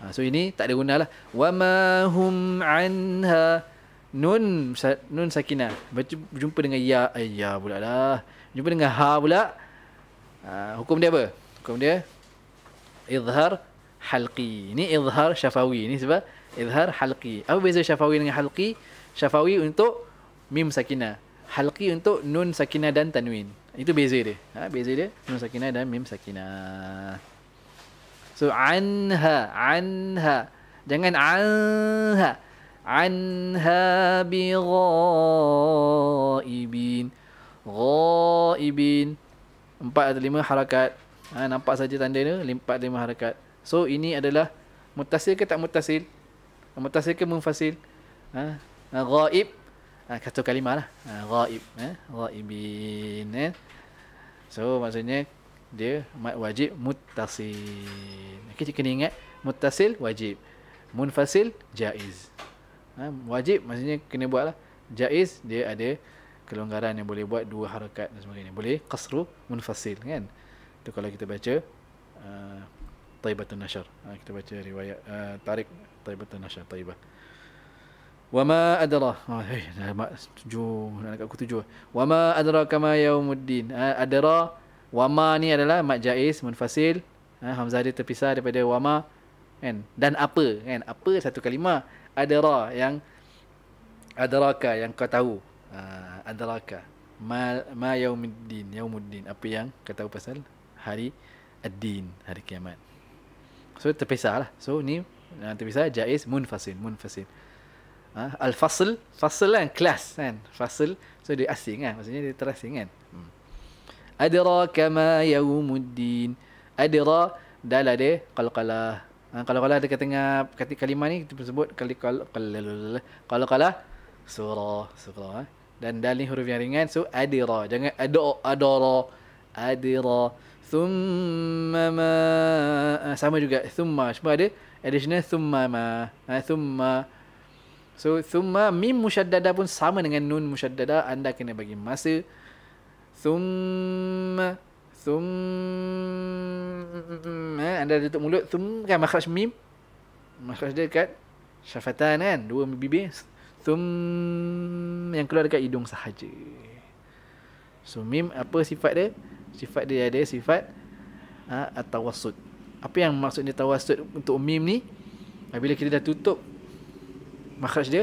Ha, so ini tak ada runah lah. Wa ma hum anha nun nun sakinah. Berjumpa dengan ya, eh, ya pula lah. Jumpa dengan ha pula. Ha, hukum dia apa? Hukum dia izhar halqi. Ini izhar syafawi. Ini sebab izhar halqi. Apa beza syafawi dengan halqi? Syafawi untuk mim sakinah halqi untuk nun sakinah dan tanwin. Itu beza dia. Ha, beza dia nun sakinah dan mim sakinah. So anha anha jangan anha anha bi ghaibin ghaibin empat atau lima harakat ha, nampak saja tanda ni empat lima harakat so ini adalah mutasil ke tak mutasil mutasil ke munfasil ha ghaib Ah, kata kalimah lah ah, ghaib eh ghaibin eh so maksudnya dia mat wajib mutasil. kita kena ingat muttasil wajib munfasil jaiz ha, wajib maksudnya kena buat lah jaiz dia ada kelonggaran yang boleh buat dua harakat dan sebagainya boleh kasru munfasil kan tu kalau kita baca uh, taibatun nashr ha, kita baca riwayat uh, tarik taibatun nashr taibah Wama adra oh, ah, hey, Tujuh Nak dekat aku tujuh Wama adra kama yaumuddin ha, ah, Adra Wama ni adalah Mat jais Munfasil ha, ah, Hamzah dia terpisah daripada Wama kan? Dan apa kan? Apa satu kalimah Adra yang Adraka yang kau tahu ha, Adraka Ma, ma yaumuddin Yaumuddin Apa yang kau tahu pasal Hari ad Hari kiamat So terpisah lah So ni Terpisah jais Munfasil Munfasil ha? al-fasl fasl kan kelas kan fasl so dia asing kan maksudnya dia terasing kan hmm. adra kama yaumuddin adra dalah dia qalqalah ha, qalqalah dekat tengah ketika kalimah ni kita sebut qalqalah qalqalah surah surah eh? dan dalih huruf yang ringan so adira jangan ada adara adira thumma ma ha, sama juga thumma semua ada additional thumma ma ha, thumma So thumma mim musyaddada pun sama dengan nun musyaddada anda kena bagi masa. Thumma thum mm, eh, anda tutup mulut thum kan makhraj mim makhraj dia dekat syafatan kan dua bibir thum yang keluar dekat hidung sahaja. So mim apa sifat dia? Sifat dia ada sifat ha, at-tawassut. Apa yang maksudnya tawasud untuk mim ni? Bila kita dah tutup makhraj dia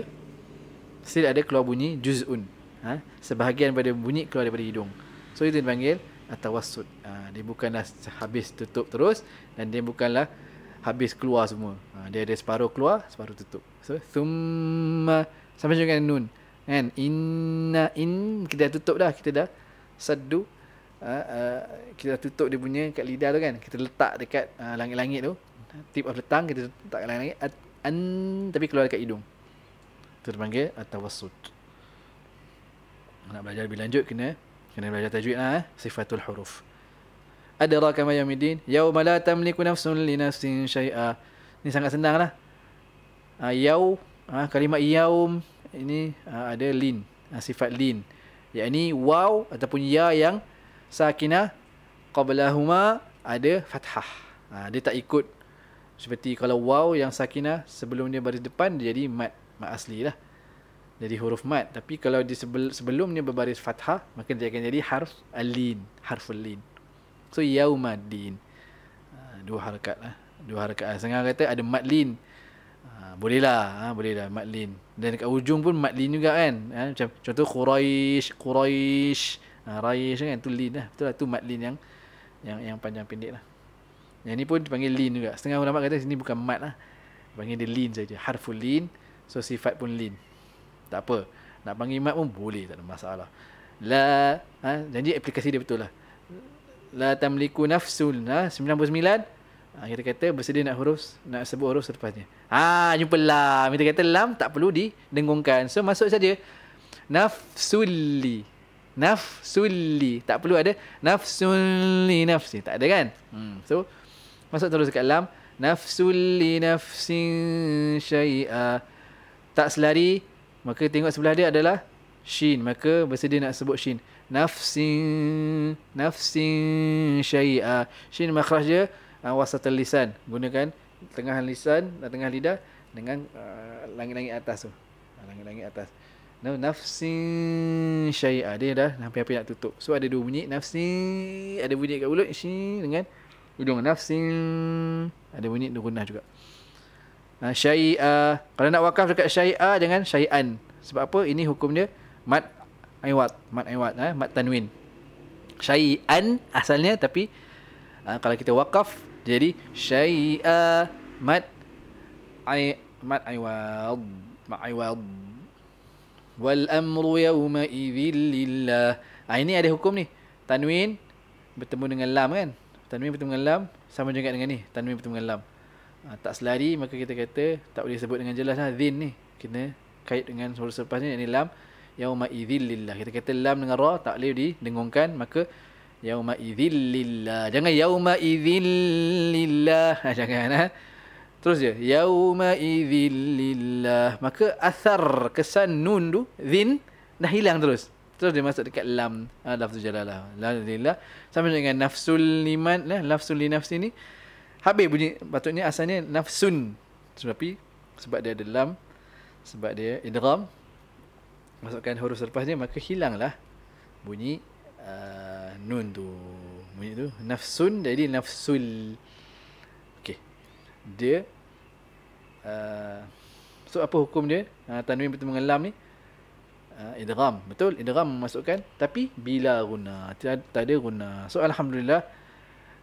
still ada keluar bunyi juz'un ha? sebahagian pada bunyi keluar daripada hidung so itu dipanggil atawassud ha, dia bukanlah habis tutup terus dan dia bukanlah habis keluar semua ha, dia ada separuh keluar separuh tutup so thumma sama juga dengan nun kan inna in kita dah tutup dah kita dah saddu uh, uh, kita dah tutup dia punya kat lidah tu kan kita letak dekat uh, langit-langit tu tip of the kita letak langit-langit an tapi keluar dekat hidung itu dipanggil At-Tawassud Nak belajar lebih lanjut kena Kena belajar tajwid lah eh? Sifatul huruf Ada Adara kama yamidin Yawma la tamliku nafsun li nafsin syai'a Ini sangat senang lah ah, Yau, Yaw uh, yaum Ini uh, ada lin uh, Sifat lin Ya ini waw Ataupun ya yang Sakinah Qablahuma Ada fathah uh, Dia tak ikut seperti kalau waw yang sakinah sebelum dia baris depan dia jadi mat mad asli lah. Jadi huruf mat. Tapi kalau di sebel, sebelumnya berbaris fathah, maka dia akan jadi harf alin. Harf alin. So, yaumadin. Ah, dua harakat lah. Dua harakat. Ah, Sengah kata ada matlin, ah, Bolehlah. Ha, bolehlah. matlin. Dan dekat ujung pun matlin juga kan. Ha, macam, contoh Quraish. Quraish. Ha, Raish kan. Itu lin lah. Betul lah. Itu matlin yang yang yang panjang pendek lah. Yang ni pun dipanggil lin juga. Setengah ulama kata sini bukan mat lah. Panggil dia lin saja. Harful lin. Harful lin. So sifat pun lean Tak apa Nak panggil mat pun boleh Tak ada masalah La ha? Janji aplikasi dia betul lah La tamliku nafsul ha? 99 Ha, kita kata bersedia nak huruf nak sebut huruf selepasnya. Ha jumpa lam. Kita kata lam tak perlu didengungkan. So masuk saja. Nafsulli. Nafsulli. Tak perlu ada nafsulli nafsi. Tak ada kan? Hmm. So masuk terus dekat lam. Nafsulli nafsi syai'a tak selari maka tengok sebelah dia adalah shin maka bersedia nak sebut shin nafsin nafsin syai'a shin makhraj dia uh, wasatul lisan gunakan tengah lisan dan tengah lidah dengan uh, langit-langit atas tu uh, langit-langit atas Nah, nafsin syai'a dia dah hampir-hampir nak tutup. So ada dua bunyi Nafsin ada bunyi kat mulut, shi dengan hidung nafsin. Ada bunyi dua gunah juga. Ah, syai'ah. Kalau nak wakaf dekat syai'ah dengan syai'an. Sebab apa? Ini hukum dia mat aiwat, mat aiwat, eh? mat tanwin. Syai'an asalnya tapi uh, kalau kita wakaf jadi syai'ah mat ai mat aiwat, mat aiwat. Wal amru yawma idzil Ah ini ada hukum ni. Tanwin bertemu dengan lam kan? Tanwin bertemu dengan lam sama juga dengan ni. Tanwin bertemu dengan lam ha, tak selari maka kita kata tak boleh sebut dengan jelas lah zin ni kena kait dengan suara selepas ni yang lam yauma idhillillah kita kata lam dengan ra tak boleh didengungkan maka yauma idhillillah jangan yauma idhillillah ha, *laughs* jangan ha. terus je yauma idhillillah maka asar kesan nun tu zin dah hilang terus terus dia masuk dekat lam ha, lafzul jalalah lafzul sama dengan nafsul liman lah nafsul li ini. Habis bunyi patutnya asalnya nafsun. Tetapi sebab dia ada lam, sebab dia idgham masukkan huruf selepasnya maka hilanglah bunyi uh, nun tu. Bunyi tu nafsun jadi nafsul. Okey. Dia uh, so apa hukum dia? Uh, tanwin betul mengelam lam ni uh, idgham. Betul? Idgham masukkan, tapi bila guna. Tiada, tiada guna. So alhamdulillah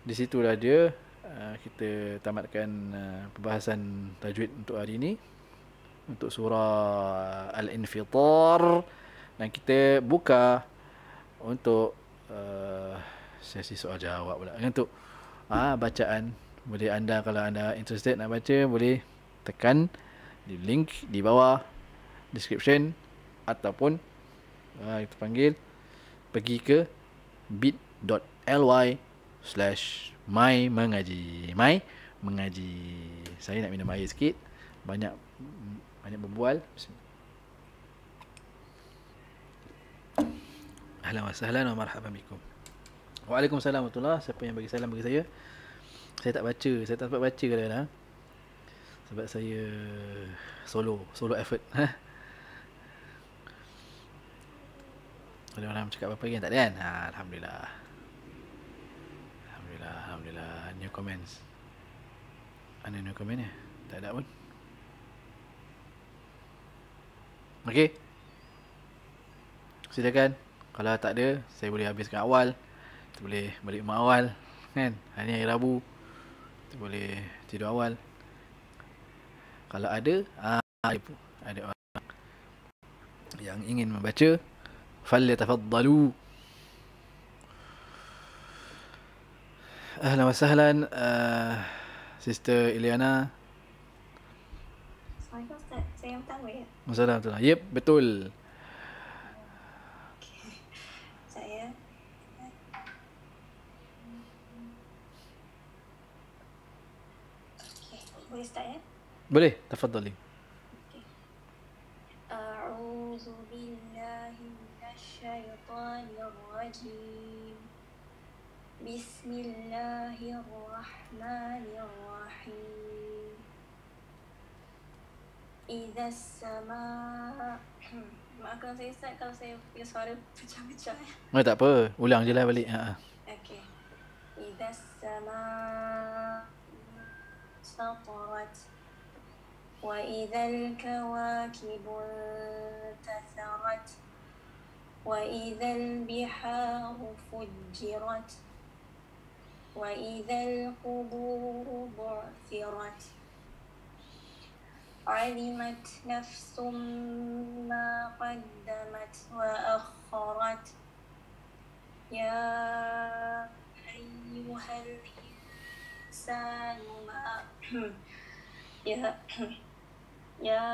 di situlah dia Ah, kita tamatkan uh, pembahasan tajwid untuk hari ini untuk surah ah, Al-Infitar dan kita buka untuk uh, sesi soal jawab pula untuk uh, bacaan boleh anda kalau anda interested nak baca boleh tekan di link di bawah description ataupun uh, kita panggil pergi ke bit.ly slash Mai mengaji. Mai mengaji. Saya nak minum air sikit. Banyak banyak berbual. Ahlan wa sahlan wa marhaban bikum. Waalaikumsalam warahmatullahi wabarakatuh. Siapa yang bagi salam bagi saya? Saya tak baca. Saya tak sempat baca kadang ha? Sebab saya solo. Solo effort. Ha? Kalau orang cakap apa-apa lagi, kan, tak ada kan? Ha, Alhamdulillah new comments Mana new comment ni? Tak ada pun Okay Silakan Kalau tak ada Saya boleh habiskan awal Kita boleh balik rumah awal Kan? Hari ni hari Rabu Kita boleh tidur awal Kalau ada ah, Ada, ada orang Yang ingin membaca Falyatafaddalu Falyatafaddalu اهلا وسهلا سيستر اليانا
Saya
yang pertama ya?
Masalah lah. Yep, betul. Okay. Saya. Okay. Boleh start ya? Boleh, terfadali. Okay.
A'udhu billahi minasyaitanirrajim. بسم الله الرحمن الرحيم إذا السماء ما أكون سيسا كلا سي يصاري بجا بجا
ما تأبا أولان جلا بلي أكي
إذا السماء سطرت وإذا الكواكب انتثرت وإذا البحار فجرت وإذا القبور بعثرت علمت نفس ما قدمت وأخرت يا أيها الإنسان ما *clears throat* يا *clears throat* يا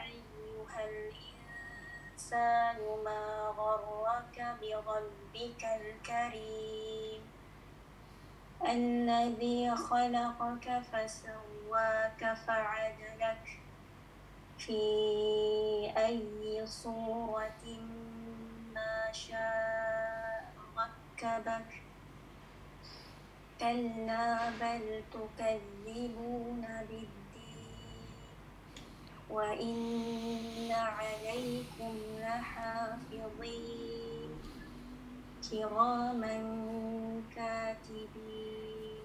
أيها الإنسان ما غرك بربك الكريم الذي خلقك فسواك فعدلك في أي صورة ما شاء ركبك كلا بل تكذبون بالدين وإن عليكم لحافظين كراما كاتبين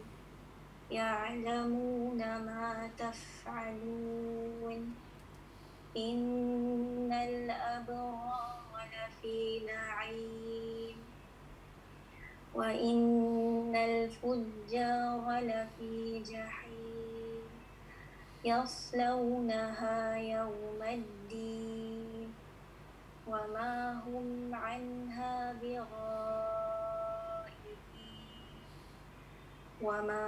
يعلمون ما تفعلون إن الأبرار لفي نعيم وإن الفجار لفي جحيم يصلونها يوم الدين وما هم عنها بغائبين وما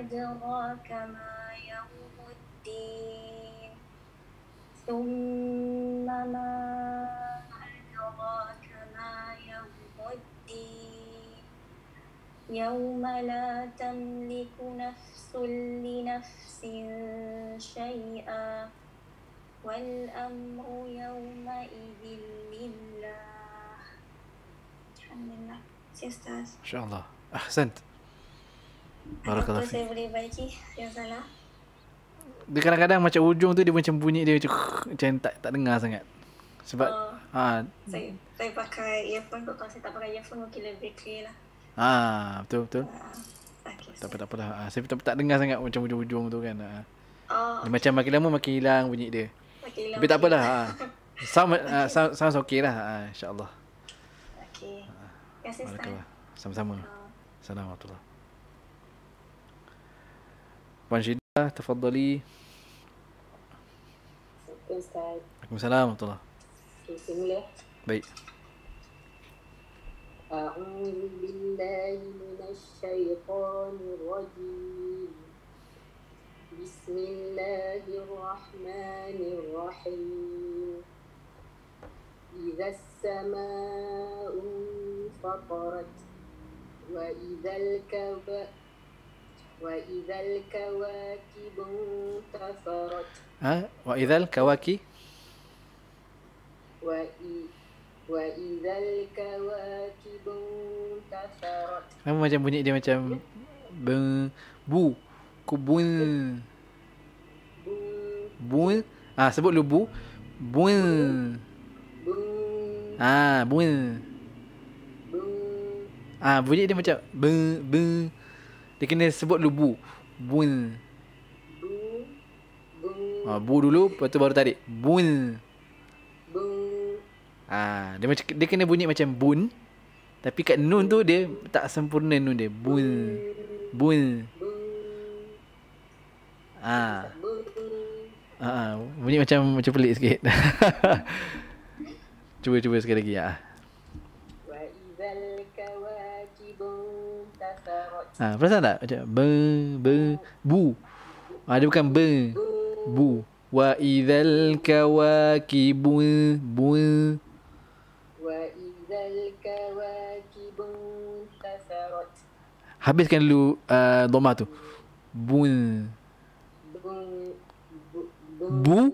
أدراك ما يوم الدين ثم ما أدراك ما يوم الدين يوم لا تملك نفس لنفس شيئا والأمر يومئذ لله الحمد لله
الله أحسنت بارك الله فيك kadang-kadang macam ujung tu dia macam bunyi dia macam, macam tak, tak dengar sangat. Sebab oh, ha,
saya, saya pakai earphone kot. Kalau saya tak pakai earphone mungkin lebih clear lah.
Ah, ha, betul betul. Uh, okay, tak apa tak Ha, saya tak, tak dengar sangat macam ujung-ujung tu kan. Ha. Oh, okay. macam makin lama makin hilang bunyi dia. Okay. Okay, Tapi tak apalah. Ha. Sounds uh, sounds okay lah. Ha, InsyaAllah.
Ah, terima kasih,
Sama-sama. Oh. Assalamualaikum warahmatullahi Puan Syedah, terfadali.
Assalamualaikum warahmatullahi wabarakatuh. Ah, okay, mula. Baik. أعوذ بالله من بسم الله الرحمن الرحيم إذا السماء فطرت وإذا الكوكب وإذا الكواكب انتثرت
ها وإذا الكواكب
وإذا الكواكب
انتثرت هم macam bunyi dia macam beng bu Kubun Bun bun, Ah sebut lu bu Bun Ah bun Ah bunyi dia macam be be Dia kena sebut lu bu Bun Ah bu dulu lepas tu baru tadi Bun Ah dia macam dia kena bunyi macam bun tapi kat nun tu dia tak sempurna nun dia bun, bun. Ha. Ha, bunyi macam macam pelik sikit. *laughs* cuba cuba sekali lagi ya. Ha. perasan tak? Macam be, be, bu. Ha, dia bukan be, bu. Wa idhal kawakibu, bu.
Wa idhal kawakibu
Habiskan dulu uh, domah tu. Bun bu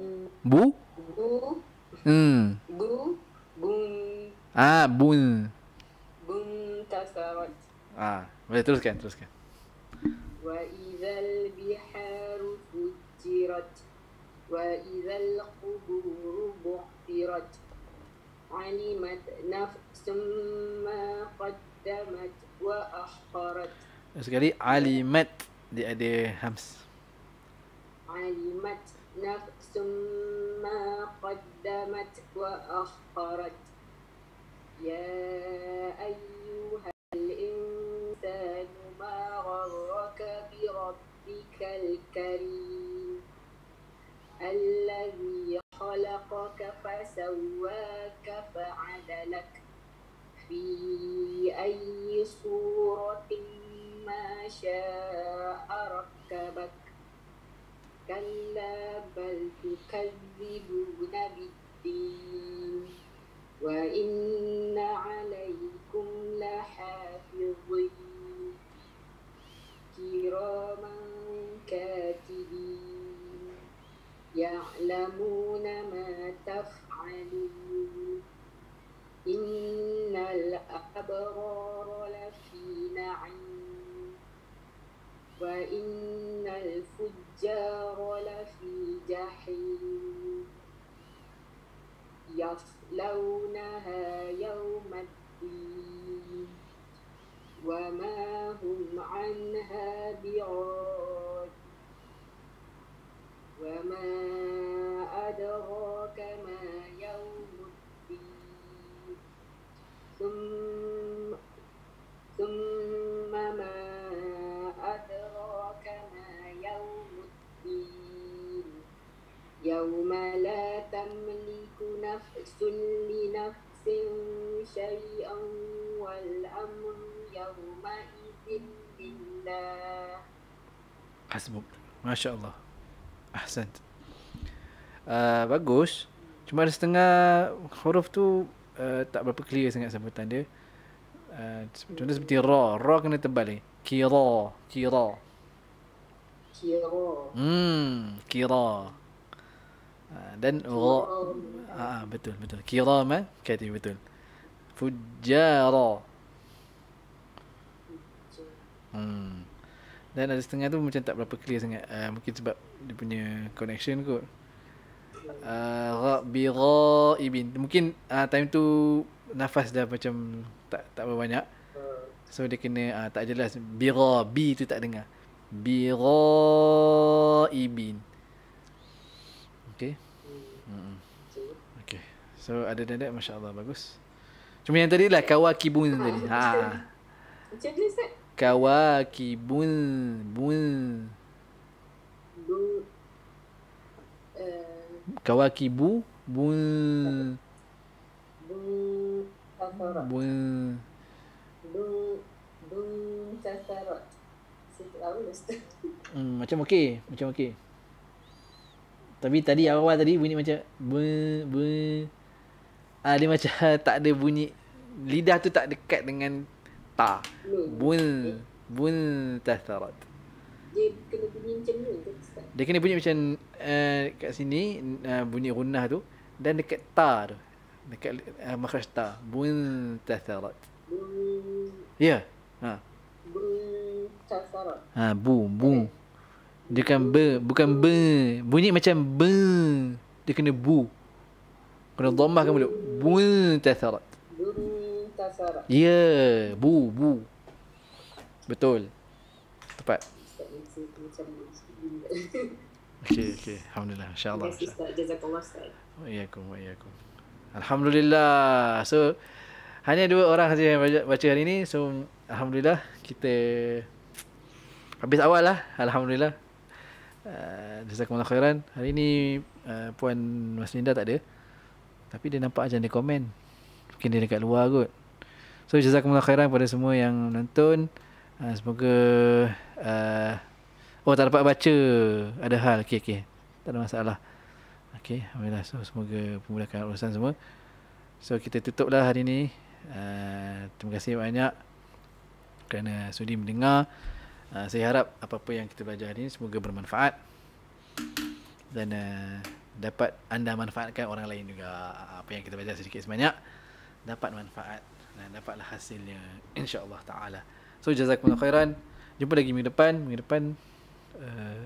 bu bu hmm bu bun ah bun
bun tasawat
ah boleh teruskan teruskan
wa idzal biharu fujirat wa idzal quburu buhtirat alimat nafsum ma qaddamat wa akhkharat
sekali alimat dia ada hams
alimat نفس ما قدمت وأخرت يا أيها الإنسان ما غرك بربك الكريم الذي خلقك فسواك فعدلك في أي صورة ما شاء ركبك كلا بل تكذبون بالدين وإن عليكم لحافظين كراما كاتبين يعلمون ما تفعلون إن الأبرار لفي نعيم وإن الفجار لفي جحيم يصلونها يوم الدين وما هم عنها بعاد وما أدراك ما يوم الدين ثم ثم ما الْمُتَّقِينَ يَوْمَ لَا تَمْلِكُ نَفْسٌ لِنَفْسٍ شَيْئًا وَالْأَمْرُ يَوْمَئِذٍ لِلَّهِ
حسبك ما شاء الله أحسنت Uh, bagus Cuma ada setengah huruf tu uh, Tak berapa clear sangat sebutan dia uh, Contoh seperti ra Ra kena tebal ni eh. Kira Kira kira. Hmm, kira. Dan ah, ro. Ah, ah, betul betul. Kira mah? Kati betul. Fujara. Hmm. Dan ada setengah tu macam tak berapa clear sangat. Uh, mungkin sebab dia punya connection kot. Ra bi ibin. Mungkin uh, time tu nafas dah macam tak tak banyak. So dia kena uh, tak jelas bi b bi tu tak dengar. Biraibin Okay hmm. Okay So ada dendek Masya Allah bagus Cuma yang tadi lah Kawakibun tadi Haa Macam ni Ustaz Kawakibun Bun eh. Kawakibu Bun
Bun Bun Bun Bun Casarot
hmm, macam okey macam okey tapi tadi awal-awal tadi bunyi macam bu bu ah dia macam *laughs* tak ada bunyi lidah tu tak dekat dengan ta bun bun tasarat
dia kena bunyi macam ni
dia kena bunyi macam uh, kat sini uh, bunyi runah tu dan dekat ta tu dekat uh, makhraj ta bun tasarat ya yeah. ha bun Ha, bu, bu. Dia kan be, bukan be. Bunyi macam be. Dia kena bu. Kena dhammah kan mulut. Bu tasarat.
Bu tasarat. Ya,
yeah, bu, bu. Betul. Tepat. *laughs* Okey, okey. Alhamdulillah. Insya-Allah. Terima
kasih Ustaz. Jazakallah Ustaz.
Waalaikum, Alhamdulillah. So hanya dua orang saja yang baca hari ini. So alhamdulillah kita Habis awal lah Alhamdulillah eh, Jazakumullah uh, khairan Hari ni uh, Puan Maslinda tak ada Tapi dia nampak macam dia komen Mungkin dia dekat luar kot So jazakumullah khairan kepada semua yang nonton, uh, Semoga uh, Oh tak dapat baca Ada hal okay, okay. Tak ada masalah Okay, Alhamdulillah. So, semoga memudahkan urusan semua. So, kita tutuplah hari ini. Uh, terima kasih banyak kerana sudi mendengar uh, saya harap apa-apa yang kita belajar hari ini semoga bermanfaat dan uh, dapat anda manfaatkan orang lain juga ah, apa yang kita belajar sedikit sebanyak dapat manfaat dan dapatlah hasilnya insya Allah taala so jazakumullah khairan jumpa lagi minggu depan minggu depan uh,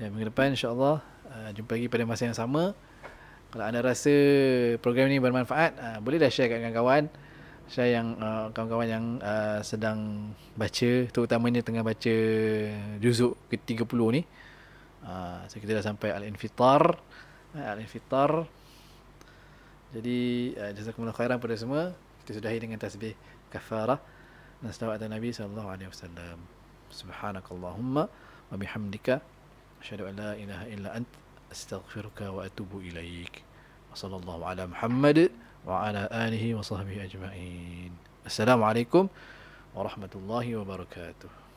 ya minggu depan insyaallah uh, jumpa lagi pada masa yang sama kalau anda rasa program ini bermanfaat uh, bolehlah share dengan kawan-kawan saya yang uh, kawan-kawan yang uh, sedang baca terutamanya tengah baca juzuk ke-30 ni uh, so kita dah sampai al-infitar eh, al-infitar jadi uh, jazakumullah khairan pada semua kita sudahi dengan tasbih kafara. dan selawat Nabi sallallahu alaihi wasallam subhanakallahumma wa bihamdika asyhadu an ilaha illa ant astaghfiruka wa atubu ilaik wa sallallahu ala muhammad وعلى آله وصحبه أجمعين السلام عليكم ورحمة الله وبركاته